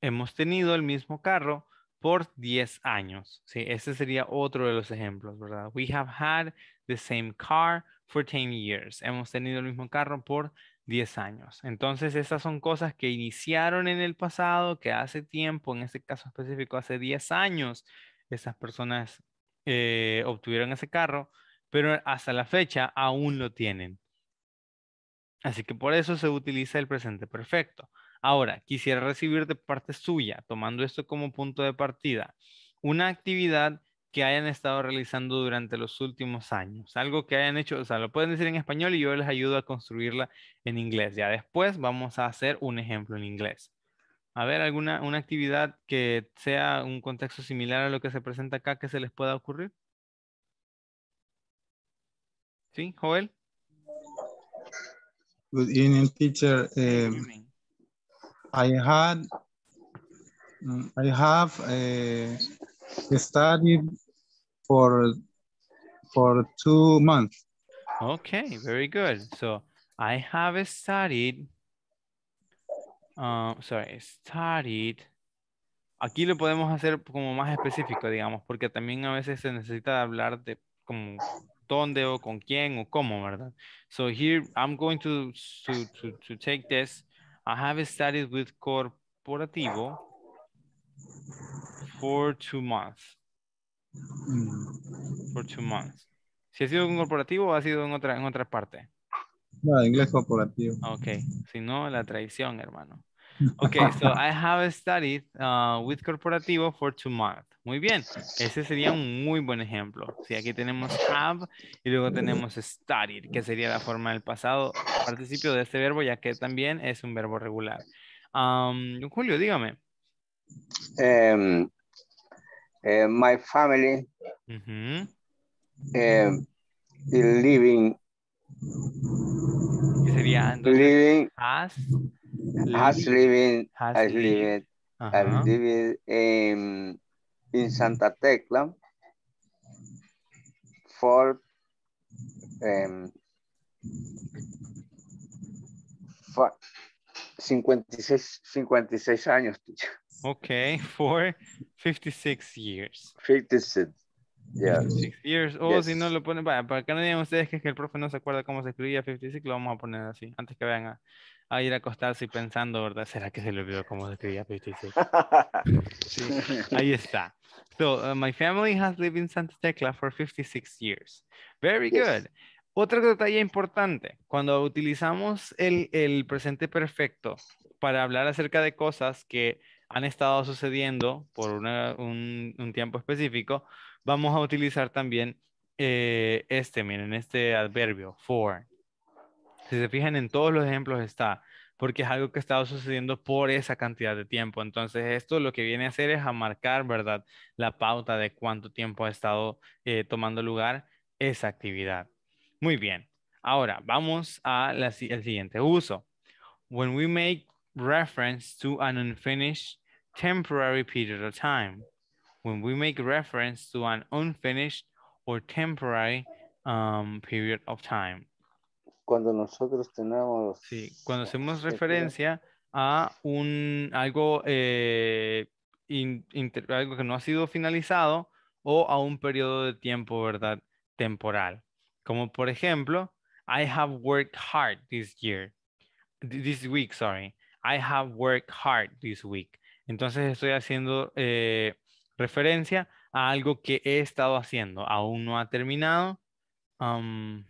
Hemos tenido el mismo carro por 10 años. ese sería otro de los ejemplos, ¿verdad? We have had the same car for 10 years. Hemos tenido el mismo carro por 10 años. Entonces, estas son cosas que iniciaron en el pasado, que hace tiempo, en este caso específico, hace 10 años, esas personas eh, obtuvieron ese carro pero hasta la fecha aún lo tienen. Así que por eso se utiliza el presente perfecto. Ahora, quisiera recibir de parte suya, tomando esto como punto de partida, una actividad que hayan estado realizando durante los últimos años, algo que hayan hecho, o sea, lo pueden decir en español y yo les ayudo a construirla en inglés. Ya después vamos a hacer un ejemplo en inglés. A ver, alguna una actividad que sea un contexto similar a lo que se presenta acá que se les pueda ocurrir. Sí, Joel. Good evening, teacher. Good um, evening. I had, mm, I have uh, studied for for two months. Okay, very good. So I have studied, uh, sorry, studied. Aquí lo podemos hacer como más específico, digamos, porque también a veces se necesita hablar de como dónde o con quién o cómo, ¿verdad? So here I'm going to, to, take this. I have studied with corporativo for two months. Mm. For two months. ¿Si ha sido un corporativo o ha sido en otra, en parte? No, inglés corporativo. Ok, si no, la traición, hermano. Okay, so I have studied uh, with corporativo for two months. Muy bien, ese sería un muy buen ejemplo. Si aquí tenemos have y luego tenemos studied, que sería la forma del pasado participio de este verbo, ya que también es un verbo regular. Um, Julio, dígame. Em, eh, my family em, living. ¿Qué sería? living. Has, Has lived, has in Santa Tecla for 56, em, 56 años. Okay, for 56 years. 56. Yeah. 56 years. O oh, si no lo ponen, para, que no digan ustedes que, que el profe no se acuerda cómo se escribía 56, lo vamos a poner así, antes que vean a, a ir a acostarse y pensando, ¿verdad? ¿Será que se le olvidó cómo escribía pues, sí. Ahí está. So, uh, my family has lived in Santa Tecla for 56 years. Very good. detalle importante, cuando utilizamos el, el presente perfecto para hablar acerca de cosas que han estado sucediendo por un, un, tiempo específico, vamos a utilizar también eh, este, miren, este adverbio, for. Si se fijan en todos los ejemplos está, porque es algo que ha estado sucediendo por esa cantidad de tiempo. Entonces, esto lo que viene a hacer es a marcar, ¿verdad?, la pauta de cuánto tiempo ha estado eh, tomando lugar esa actividad. Muy bien. Ahora, vamos a al siguiente uso. When we make reference to an unfinished temporary period of time. When we make reference to an unfinished or temporary um, period of time cuando nosotros tenemos... Sí, cuando hacemos referencia a un algo, eh, algo que no ha sido finalizado o a un periodo de tiempo, ¿verdad? Temporal. Como por ejemplo, I have worked hard this year. This week, sorry. I have worked hard this week. Entonces estoy haciendo eh, referencia a algo que he estado haciendo. Aún no ha terminado. Um,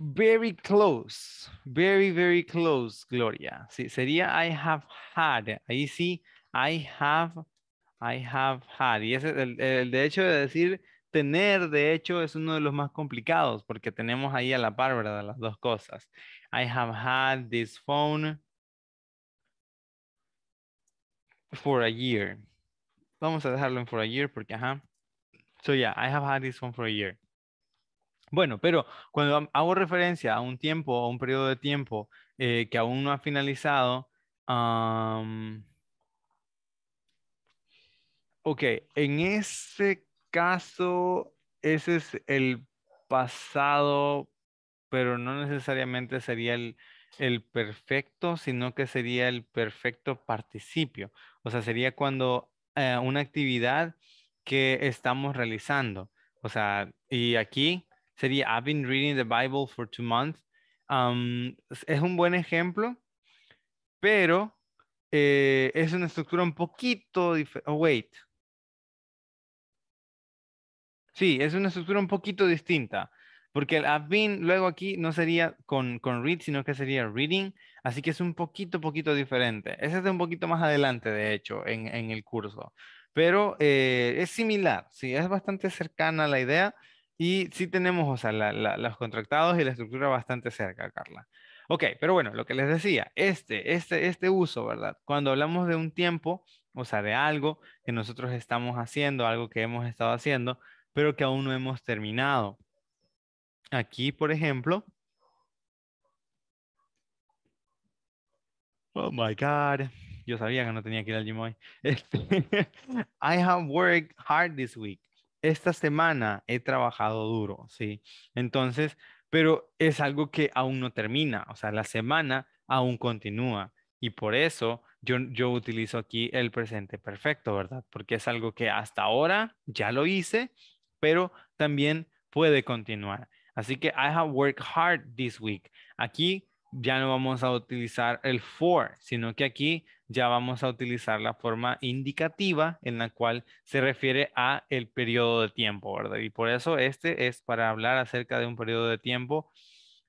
Very close, very, very close, Gloria. sería I have had. Ahí sí, I have, I have had. Y ese, el, el de hecho de decir tener, de hecho, es uno de los más complicados porque tenemos ahí a la par, de Las dos cosas. I have had this phone for a year. Vamos a dejarlo en for a year porque, ajá. So yeah, I have had this phone for a year. Bueno, pero cuando hago referencia a un tiempo, a un periodo de tiempo eh, que aún no ha finalizado, ok, en ese caso, ese es el pasado, pero no necesariamente sería el, perfecto, sino que sería el perfecto participio. O sea, sería cuando eh, una actividad que estamos realizando. O sea, y aquí sería I've been reading the Bible for two months. es un buen ejemplo, pero eh, es una estructura un poquito oh, wait. Sí, es una estructura un poquito distinta, porque el I've been luego aquí no sería con, con read, sino que sería reading, así que es un poquito, poquito diferente. Ese es un poquito más adelante, de hecho, en, en el curso, pero eh, es similar, sí, es bastante cercana a la idea. Y sí tenemos, o sea, los contractados y la estructura bastante cerca, Carla. Ok, pero bueno, lo que les decía, este, este, este uso, ¿verdad? Cuando hablamos de un tiempo, o sea, de algo que nosotros estamos haciendo, algo que hemos estado haciendo, pero que aún no hemos terminado. Aquí, por ejemplo. Oh my God. Yo sabía que no tenía que ir al gym este, I have worked hard this week esta semana he trabajado duro, ¿sí? Entonces, pero es algo que aún no termina, o sea, la semana aún continúa. Y por eso yo, yo utilizo aquí el presente perfecto, ¿verdad? Porque es algo que hasta ahora ya lo hice, pero también puede continuar. Así que I have worked hard this week. Aquí ya no vamos a utilizar el for, sino que aquí ya vamos a utilizar la forma indicativa en la cual se refiere a el periodo de tiempo, ¿verdad? Y por eso este es para hablar acerca de un periodo de tiempo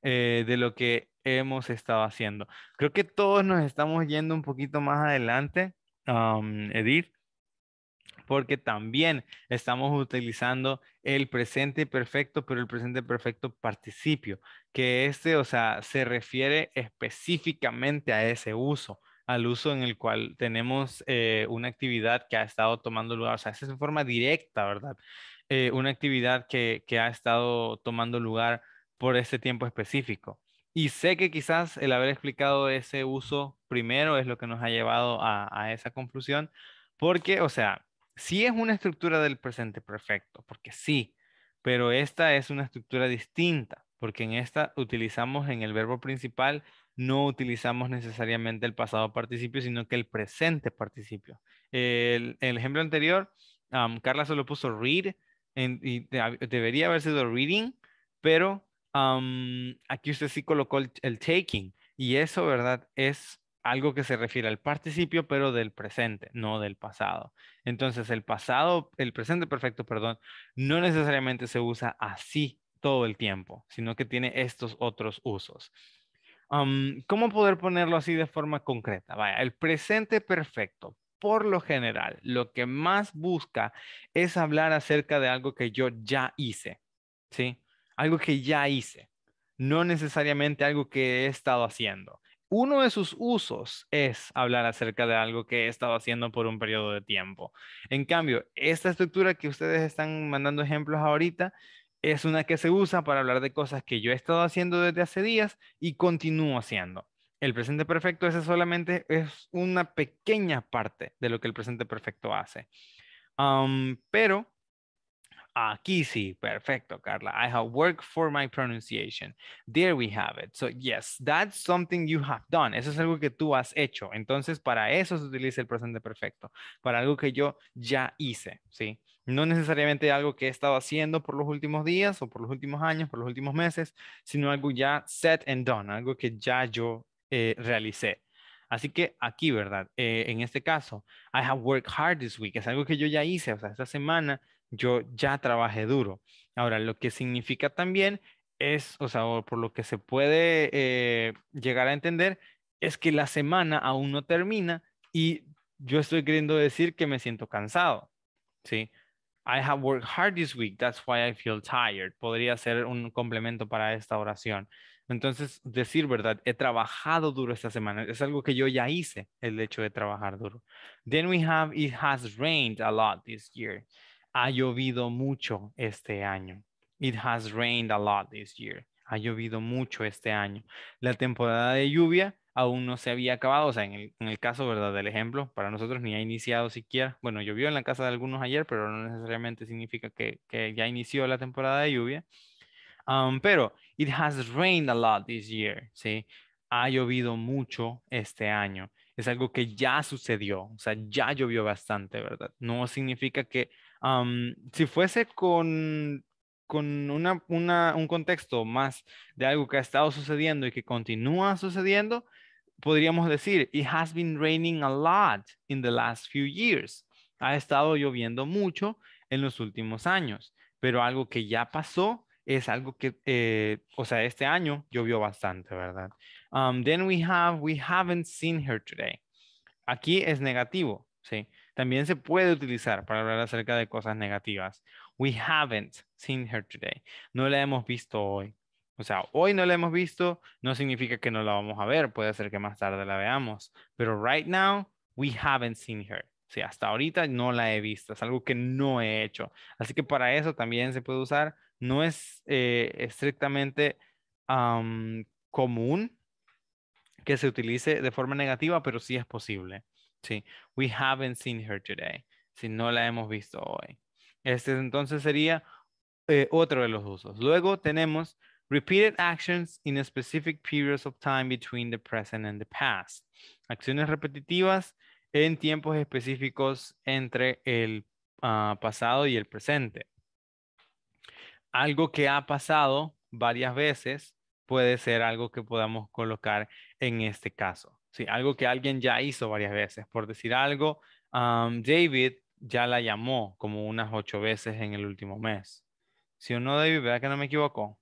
eh, de lo que hemos estado haciendo. Creo que todos nos estamos yendo un poquito más adelante, Edith, porque también estamos utilizando el presente perfecto, pero el presente perfecto participio, que este, o sea, se refiere específicamente a ese uso al uso en el cual tenemos eh, una actividad que ha estado tomando lugar, o sea, esa es en forma directa, ¿verdad? Eh, una actividad que, que ha estado tomando lugar por este tiempo específico. Y sé que quizás el haber explicado ese uso primero es lo que nos ha llevado a, a, esa conclusión, porque, o sea, sí es una estructura del presente perfecto, porque sí, pero esta es una estructura distinta, porque en esta utilizamos en el verbo principal, no utilizamos necesariamente el pasado participio, sino que el presente participio. El, el ejemplo anterior, Carla solo puso read, y debería haber sido reading, pero aquí usted sí colocó el taking, y eso, ¿verdad? Es algo que se refiere al participio, pero del presente, no del pasado. Entonces, el pasado, el presente perfecto, perdón, no necesariamente se usa así todo el tiempo, sino que tiene estos otros usos. ¿Cómo poder ponerlo así de forma concreta? Vaya, el presente perfecto, por lo general, lo que más busca es hablar acerca de algo que yo ya hice, ¿sí? Algo que ya hice, no necesariamente algo que he estado haciendo. Uno de sus usos es hablar acerca de algo que he estado haciendo por un periodo de tiempo. En cambio, esta estructura que ustedes están mandando ejemplos ahorita es una que se usa para hablar de cosas que yo he estado haciendo desde hace días y continúo haciendo. El presente perfecto ese solamente es una pequeña parte de lo que el presente perfecto hace. pero Aquí sí, perfecto, Carla. I have worked for my pronunciation. There we have it. So yes, that's something you have done. Eso es algo que tú has hecho. Entonces, para eso se utiliza el presente perfecto. Para algo que yo ya hice, ¿sí? No necesariamente algo que he estado haciendo por los últimos días o por los últimos años, por los últimos meses, sino algo ya set and done, algo que ya yo eh, realicé. Así que aquí, ¿verdad? Eh, en este caso, I have worked hard this week. Es algo que yo ya hice. O sea, esta semana yo ya trabajé duro. Ahora, lo que significa también es, o sea, por lo que se puede eh, llegar a entender, es que la semana aún no termina y yo estoy queriendo decir que me siento cansado, ¿sí? I have worked hard this week, that's why I feel tired. Podría ser un complemento para esta oración. Entonces, decir verdad, he trabajado duro esta semana. Es algo que yo ya hice, el hecho de trabajar duro. Then we have, it has rained a lot this year ha llovido mucho este año. It has rained a lot this year. Ha llovido mucho este año. La temporada de lluvia aún no se había acabado, o sea, en el, en el, caso, ¿verdad? Del ejemplo, para nosotros ni ha iniciado siquiera. Bueno, llovió en la casa de algunos ayer, pero no necesariamente significa que, que ya inició la temporada de lluvia. Um, pero, it has rained a lot this year, ¿sí? Ha llovido mucho este año. Es algo que ya sucedió, o sea, ya llovió bastante, ¿verdad? No significa que si fuese con, con una, una, un contexto más de algo que ha estado sucediendo y que continúa sucediendo, podríamos decir, it has been raining a lot in the last few years. Ha estado lloviendo mucho en los últimos años, pero algo que ya pasó es algo que, eh, o sea, este año llovió bastante, ¿verdad? then we have, we haven't seen her today. Aquí es negativo, ¿sí? sí también se puede utilizar para hablar acerca de cosas negativas. We haven't seen her today. No la hemos visto hoy. O sea, hoy no la hemos visto, no significa que no la vamos a ver, puede ser que más tarde la veamos, pero right now we haven't seen her. O sea, hasta ahorita no la he visto, es algo que no he hecho. Así que para eso también se puede usar, no es eh, estrictamente común que se utilice de forma negativa, pero sí es posible we haven't seen her today. Si no la hemos visto hoy. Este entonces sería eh, otro de los usos. Luego tenemos repeated actions in specific periods of time between the present and the past. Acciones repetitivas en tiempos específicos entre el ah, pasado y el presente. Algo que ha pasado varias veces puede ser algo que podamos colocar en este caso. ¿sí? algo que alguien ya hizo varias veces. Por decir algo, David ya la llamó como unas ocho veces en el último mes. Si ¿Sí o no, David, ¿verdad que no me equivoco?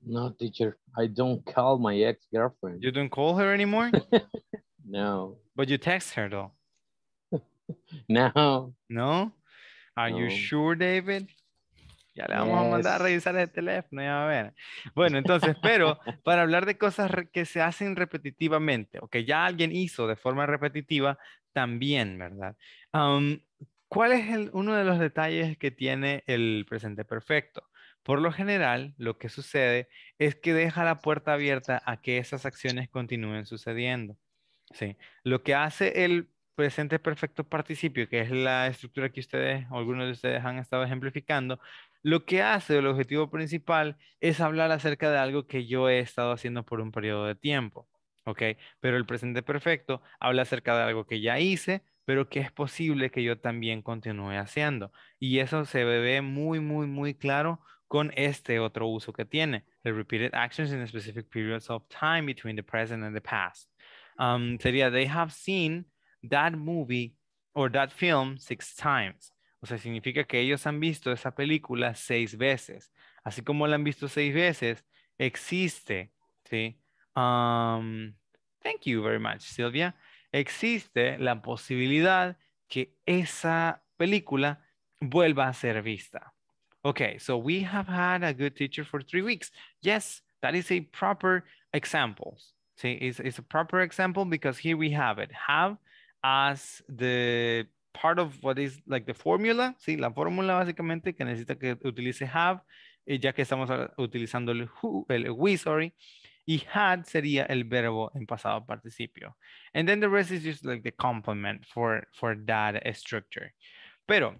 No, teacher, I don't call my ex-girlfriend. You don't call her anymore? no. But you text her though? no. No? Are you sure, David? Ya le vamos a mandar a revisar el teléfono, ya va a ver. Bueno, entonces, pero para hablar de cosas que se hacen repetitivamente o que ya alguien hizo de forma repetitiva, también, ¿verdad? ¿Cuál es el, uno de los detalles que tiene el presente perfecto? Por lo general, lo que sucede es que deja la puerta abierta a que esas acciones continúen sucediendo. Sí. Lo que hace el presente perfecto participio, que es la estructura que ustedes, algunos de ustedes han estado ejemplificando, lo que hace el objetivo principal es hablar acerca de algo que yo he estado haciendo por un periodo de tiempo, ¿ok? Pero el presente perfecto habla acerca de algo que ya hice, pero que es posible que yo también continúe haciendo. Y eso se ve muy, muy, muy claro con este otro uso que tiene, the repeated actions in specific periods of time between the present and the past. Um, sería, they have seen that movie or that film six times. O sea, significa que ellos han visto esa película seis veces. Así como la han visto seis veces, existe, ¿sí? thank you very much, Silvia. Existe la posibilidad que esa película vuelva a ser vista. Okay, so we have had a good teacher for three weeks. Yes, that is a proper example. See, it's a proper example because here we have it. Have as the part of what is like the formula, sí, la fórmula básicamente que necesita que utilice have, eh, ya que estamos utilizando el who, el we, sorry, y had sería el verbo en pasado participio. And then the rest is just like the complement for, for that structure. Pero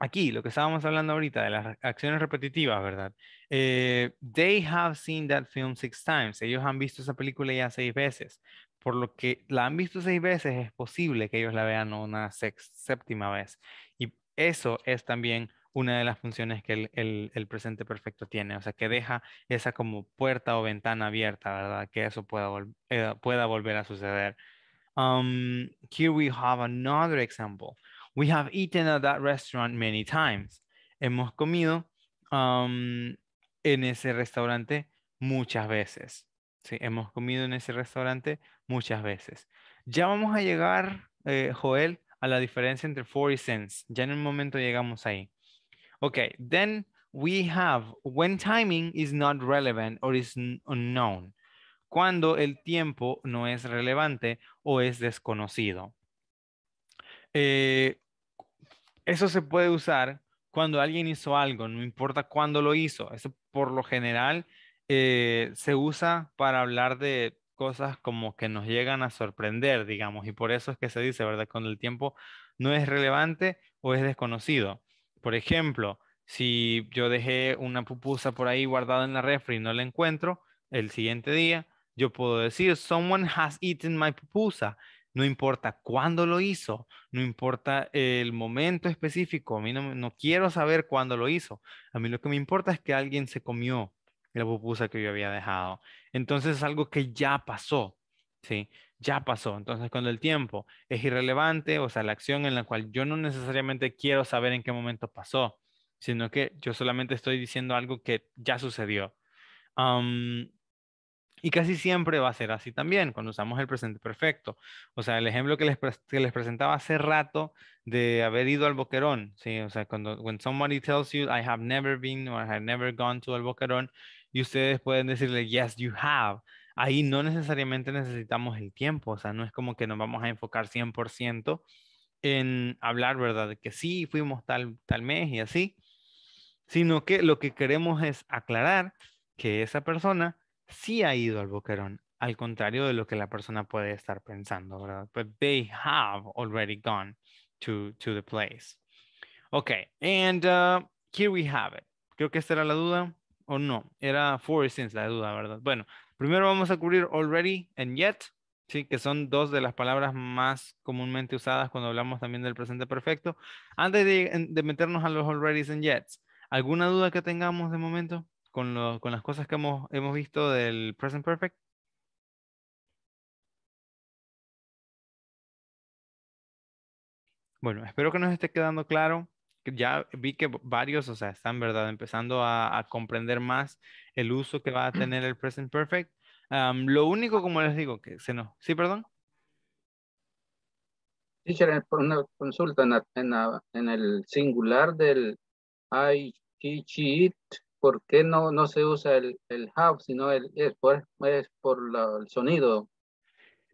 aquí, lo que estábamos hablando ahorita de las acciones repetitivas, ¿verdad? Eh, they have seen that film six times. Ellos han visto esa película ya seis veces por lo que la han visto seis veces, es posible que ellos la vean una séptima vez. Y eso es también una de las funciones que el, presente perfecto tiene, o sea, que deja esa como puerta o ventana abierta, ¿verdad? Que eso pueda, eh, volver a suceder. Um, here we have another example. We have eaten at that restaurant many times. Hemos comido um, en ese restaurante muchas veces. Sí, hemos comido en ese restaurante muchas veces. Ya vamos a llegar, eh, Joel, a la diferencia entre y cents. Ya en un momento llegamos ahí. Ok, then we have when timing is not relevant or is unknown. Cuando el tiempo no es relevante o es desconocido. Eh, eso se puede usar cuando alguien hizo algo, no importa cuándo lo hizo. Eso por lo general eh, se usa para hablar de cosas como que nos llegan a sorprender, digamos, y por eso es que se dice, ¿verdad? Cuando el tiempo no es relevante o es desconocido. Por ejemplo, si yo dejé una pupusa por ahí guardada en la refri y no la encuentro, el siguiente día yo puedo decir, someone has eaten my pupusa. No importa cuándo lo hizo, no importa el momento específico, a mí no, no quiero saber cuándo lo hizo. A mí lo que me importa es que alguien se comió la pupusa que yo había dejado. Entonces es algo que ya pasó, ¿sí? Ya pasó. Entonces cuando el tiempo es irrelevante, o sea, la acción en la cual yo no necesariamente quiero saber en qué momento pasó, sino que yo solamente estoy diciendo algo que ya sucedió. y casi siempre va a ser así también cuando usamos el presente perfecto. O sea, el ejemplo que les, presentaba hace rato de haber ido al boquerón, ¿sí? O sea, cuando when somebody tells you I have never been or I have never gone to el boquerón, y ustedes pueden decirle, yes, you have. Ahí no necesariamente necesitamos el tiempo, o sea, no es como que nos vamos a enfocar 100% en hablar, ¿verdad? de Que sí, fuimos tal, tal mes y así, sino que lo que queremos es aclarar que esa persona sí ha ido al boquerón, al contrario de lo que la persona puede estar pensando, ¿verdad? But they have already gone to, to the place. ok and uh, here we have it. Creo que esta era la duda o no, era for since la duda, ¿verdad? Bueno, primero vamos a cubrir already and yet, sí, que son dos de las palabras más comúnmente usadas cuando hablamos también del presente perfecto. Antes de, meternos a los already and yets, ¿alguna duda que tengamos de momento con, con las cosas que hemos, hemos visto del present perfect? Bueno, espero que nos esté quedando claro ya vi que varios, o sea, están, ¿verdad? Empezando a, comprender más el uso que va a tener el Present Perfect. lo único, como les digo, que se no Sí, perdón. Teacher, por una consulta en, el singular del I teach it, ¿por qué no, no se usa el, el have, sino el es por, es por el sonido?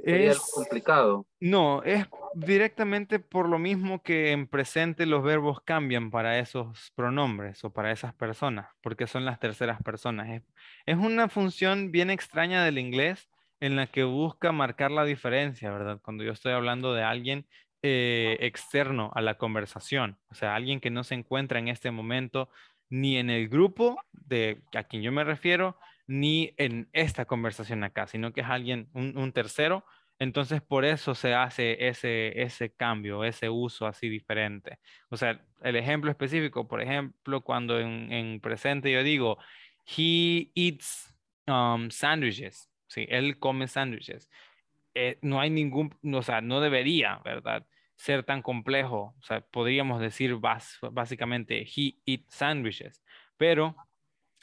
es complicado. No, es directamente por lo mismo que en presente los verbos cambian para esos pronombres o para esas personas, porque son las terceras personas. Es, una función bien extraña del inglés en la que busca marcar la diferencia, ¿verdad? Cuando yo estoy hablando de alguien eh, externo a la conversación, o sea, alguien que no se encuentra en este momento ni en el grupo de a quien yo me refiero, ni en esta conversación acá, sino que es alguien, un, tercero. Entonces, por eso se hace ese, ese cambio, ese uso así diferente. O sea, el ejemplo específico, por ejemplo, cuando en, presente yo digo, he eats um, sandwiches, ¿sí? Él come ...sandwiches, eh, no hay ningún, o sea, no debería, ¿verdad? Ser tan complejo. O sea, podríamos decir básicamente, he eats sandwiches. Pero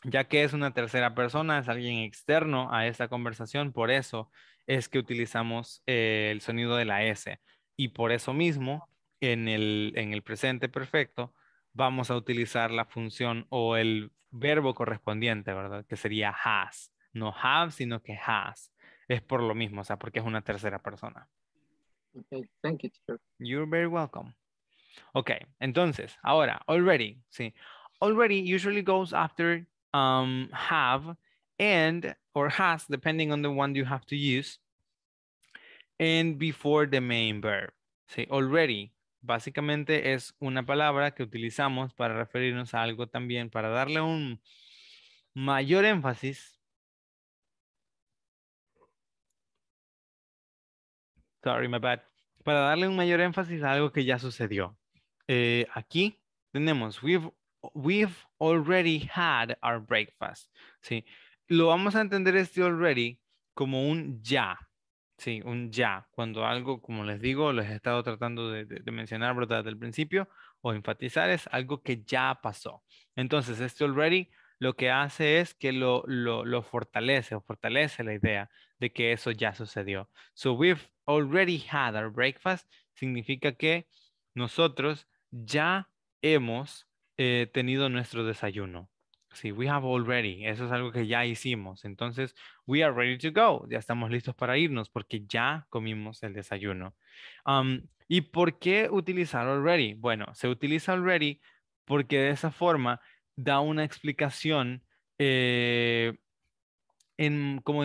ya que es una tercera persona, es alguien externo a esta conversación, por eso es que utilizamos eh, el sonido de la S. Y por eso mismo, en el, presente perfecto, vamos a utilizar la función o el verbo correspondiente, ¿verdad? Que sería has. No have, sino que has. Es por lo mismo, o sea, porque es una tercera persona. Okay, thank you, teacher. You're very welcome. Ok, entonces, ahora, already, sí. Already usually goes after um, have and or has, depending on the one you have to use, and before the main verb. Say already. Básicamente es una palabra que utilizamos para referirnos a algo también, para darle un mayor énfasis. Sorry, my bad. Para darle un mayor énfasis a algo que ya sucedió. Eh, aquí tenemos we've we've already had our breakfast. Lo vamos a entender este already como un ya. Sí, un ya. Cuando algo, como les digo, les he estado tratando de, mencionar ¿verdad? desde el principio o enfatizar, es algo que ya pasó. Entonces, este already lo que hace es que lo fortalece o fortalece la idea de que eso ya sucedió. So, we've already had our breakfast significa que nosotros ya hemos eh, tenido nuestro desayuno. Sí, we have already. Eso es algo que ya hicimos. Entonces, we are ready to go. Ya estamos listos para irnos porque ya comimos el desayuno. Um, ¿Y por qué utilizar already? Bueno, se utiliza already porque de esa forma da una explicación eh, como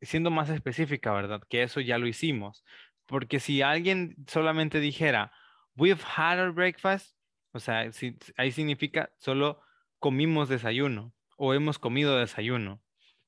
siendo más específica, ¿verdad? Que eso ya lo hicimos. Porque si alguien solamente dijera, we've had our breakfast, o sea, ahí significa solo comimos desayuno o hemos comido desayuno.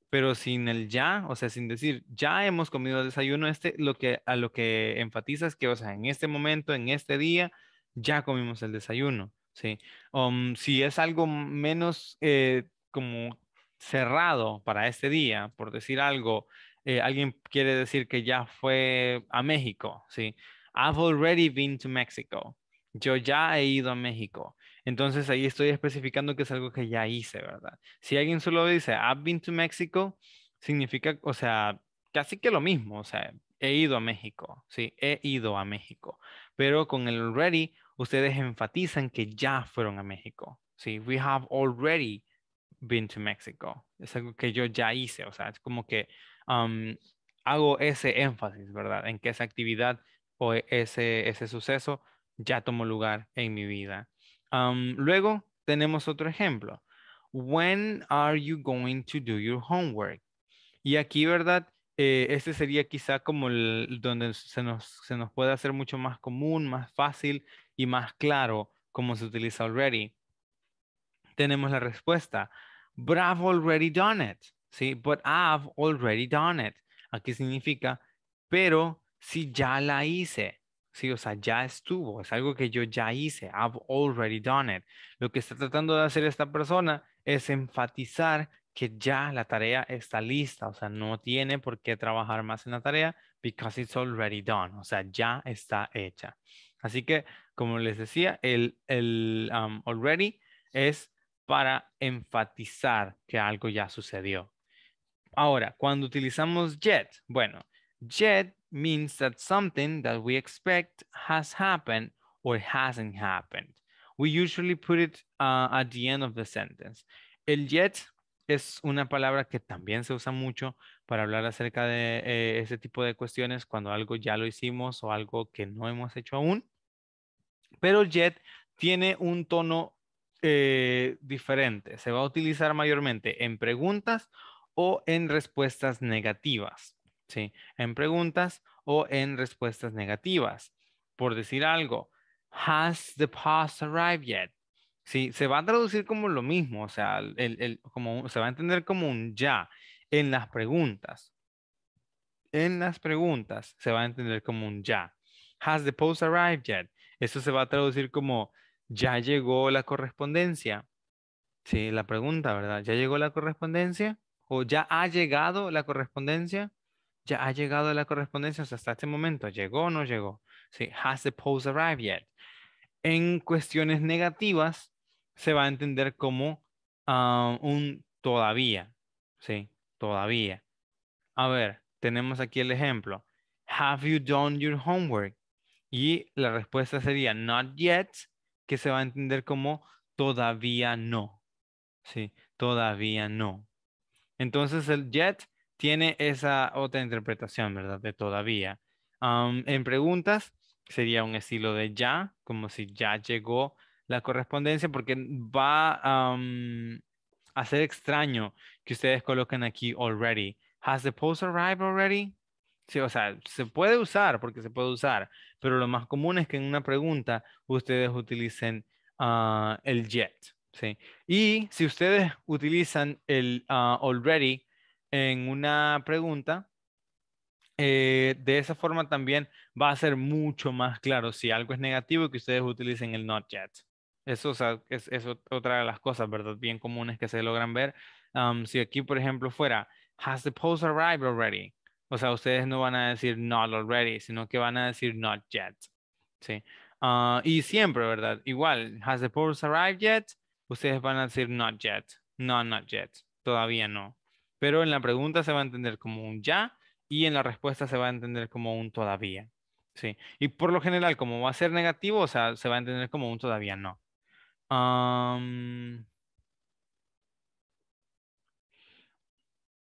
Pero sin el ya, o sea, sin decir ya hemos comido desayuno, este, lo que, a lo que enfatiza es que, o sea, en este momento, en este día, ya comimos el desayuno. Sí. Um, si es algo menos eh, como cerrado para este día, por decir algo, eh, alguien quiere decir que ya fue a México, ¿sí? I've already been to Mexico yo ya he ido a México. Entonces ahí estoy especificando que es algo que ya hice, ¿verdad? Si alguien solo dice, I've been to Mexico, significa, o sea, casi que lo mismo, o sea, he ido a México, sí, he ido a México. Pero con el already, ustedes enfatizan que ya fueron a México, sí, we have already been to Mexico. Es algo que yo ya hice, o sea, es como que hago ese énfasis, ¿verdad? En que esa actividad o e-, ese suceso ya tomó lugar en mi vida. Um, luego tenemos otro ejemplo. When are you going to do your homework? Y aquí, ¿verdad? Eh, este sería quizá como el, donde se nos, se nos puede hacer mucho más común, más fácil y más claro como se utiliza already. Tenemos la respuesta. But I've already done it. ¿Sí? But I've already done it. Aquí significa, pero si ya la hice. Sí, o sea, ya estuvo, es algo que yo ya hice, I've already done it. Lo que está tratando de hacer esta persona es enfatizar que ya la tarea está lista, o sea, no tiene por qué trabajar más en la tarea because it's already done, o sea, ya está hecha. Así que, como les decía, el, um, already es para enfatizar que algo ya sucedió. Ahora, cuando utilizamos yet, bueno, Yet means that something that we expect has happened or hasn't happened. We usually put it uh, at the end of the sentence. El yet es una palabra que también se usa mucho para hablar acerca de eh, ese tipo de cuestiones cuando algo ya lo hicimos o algo que no hemos hecho aún. Pero yet tiene un tono eh, diferente. Se va a utilizar mayormente en preguntas o en respuestas negativas. En preguntas o en respuestas negativas. Por decir algo, ¿has the post arrived yet? se va a traducir como lo mismo, o sea, se va a entender como un ya en las preguntas. En las preguntas se va a entender como un ya. ¿Has the post arrived yet? Eso se va a traducir como ya llegó la correspondencia. Sí, la pregunta, ¿verdad? ¿Ya llegó la correspondencia? ¿O ya ha llegado la correspondencia? ya ha llegado la correspondencia hasta este momento, llegó o no llegó, ¿sí? Has the post arrived yet? En cuestiones negativas se va a entender como ah, un todavía, ¿sí? Todavía. A ver, tenemos aquí el ejemplo. Have you done your homework? Y la respuesta sería not yet, que se va a entender como todavía no. Sí, todavía no. Entonces el yet tiene esa otra interpretación, ¿verdad? De todavía. en preguntas sería un estilo de ya, como si ya llegó la correspondencia, porque va a ser extraño que ustedes coloquen aquí already. ¿Has the post arrived already? Sí, o sea, se puede usar porque se puede usar, pero lo más común es que en una pregunta ustedes utilicen ah, el yet. ¿sí? Y si ustedes utilizan el ah, already en una pregunta, eh, de esa forma también va a ser mucho más claro si algo es negativo que ustedes utilicen el not yet. Eso es, otra de las cosas, ¿verdad? Bien comunes que se logran ver. Um, si aquí, por ejemplo, fuera, has the post arrived already? O sea, ustedes no van a decir not already, sino que van a decir not yet. Ah, y siempre, ¿verdad? Igual, has the post arrived yet? Ustedes van a decir not yet. No, not yet. Todavía no pero en la pregunta se va a entender como un ya y en la respuesta se va a entender como un todavía. Y por lo general, como va a ser negativo, se va a entender como un todavía no.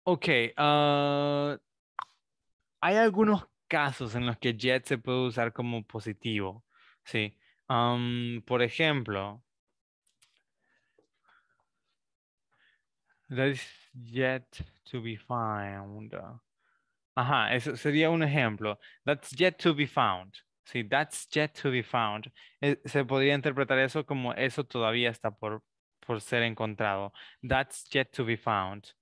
Ok. Ah, hay algunos casos en los que yet se puede usar como positivo. Sí. por ejemplo, That yet to be found. Ajá, eso sería un ejemplo. That's yet to be found. Sí, that's yet to be found. Eh, se podría interpretar eso como eso todavía está por, ser encontrado. That's yet to be found.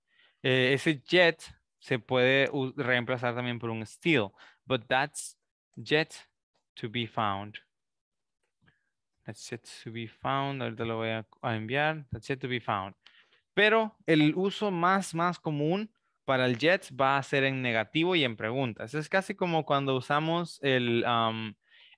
Eh, ese yet se puede reemplazar también por un still, but that's yet to be found. That's yet to be found. Ahorita lo voy a, a enviar. That's yet to be found pero el uso más, más común para el Jets va a ser en negativo y en preguntas. Es casi como cuando usamos el um,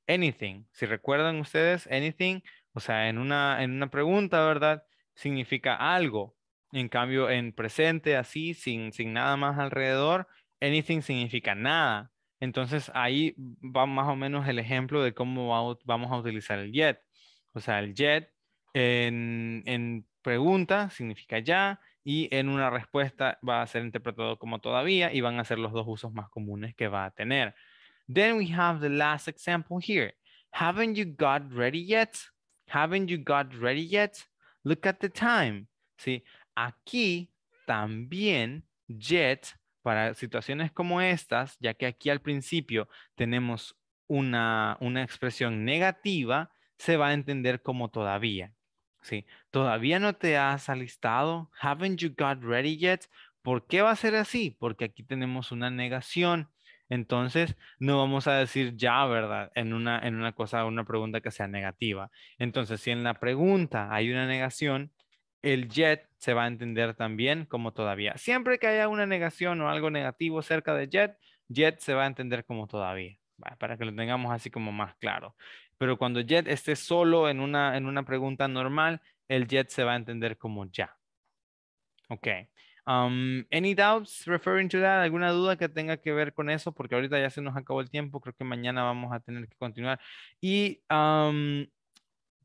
anything. Si recuerdan ustedes, anything, o sea, en una, en una pregunta, ¿verdad? Significa algo. En cambio, en presente, así, sin, sin nada más alrededor, anything significa nada. Entonces, ahí va más o menos el ejemplo de cómo vamos a utilizar el jet. O sea, el jet en pregunta significa ya y en una respuesta va a ser interpretado como todavía y van a ser los dos usos más comunes que va a tener. Then we have the last example here. Haven't you got ready yet? Haven't you got ready yet? Look at the time. ¿Sí? Aquí también yet para situaciones como estas, ya que aquí al principio tenemos una, una expresión negativa, se va a entender como todavía. Sí, todavía no te has alistado. Haven't you got ready yet? ¿Por qué va a ser así? Porque aquí tenemos una negación. Entonces, no vamos a decir ya, ¿verdad? En una, en una cosa, una pregunta que sea negativa. Entonces, si en la pregunta hay una negación, el yet se va a entender también como todavía. Siempre que haya una negación o algo negativo cerca de yet, yet se va a entender como todavía, para que lo tengamos así como más claro. Pero cuando yet esté solo en una, en una pregunta normal, el yet se va a entender como ya. Ok. Um, any doubts referring to ¿Alguna duda que tenga que ver con eso? Porque ahorita ya se nos acabó el tiempo. Creo que mañana vamos a tener que continuar. Y um,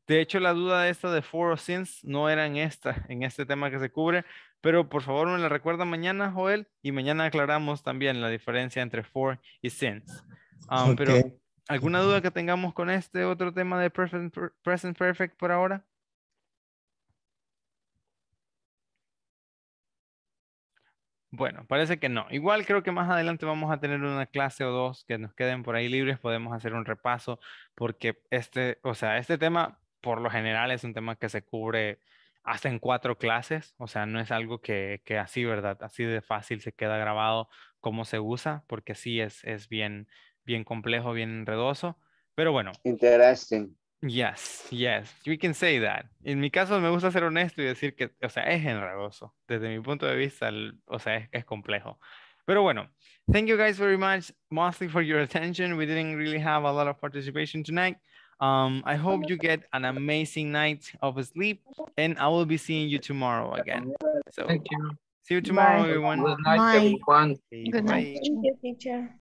de hecho, la duda esta de For or since no era en esta, en este tema que se cubre. Pero por favor me la recuerda mañana, Joel. Y mañana aclaramos también la diferencia entre For y since. Um, ¿Alguna duda que tengamos con este otro tema de Present Perfect por ahora? Bueno, parece que no. Igual creo que más adelante vamos a tener una clase o dos que nos queden por ahí libres, podemos hacer un repaso, porque este, o sea, este tema por lo general es un tema que se cubre hasta en cuatro clases, o sea, no es algo que, que así, ¿verdad? Así de fácil se queda grabado cómo se usa, porque sí es, es bien, bien complejo, bien enredoso, pero bueno. Interesting. Yes, yes, we can say that. En mi caso me gusta ser honesto y decir que, o sea, es enredoso. Desde mi punto de vista, o sea, es, es complejo. Pero bueno, thank you guys very much, mostly for your attention. We didn't really have a lot of participation tonight. Um, I hope you get an amazing night of sleep, and I will be seeing you tomorrow again. So, thank you. See you tomorrow, everyone. Good night, Good night, teacher.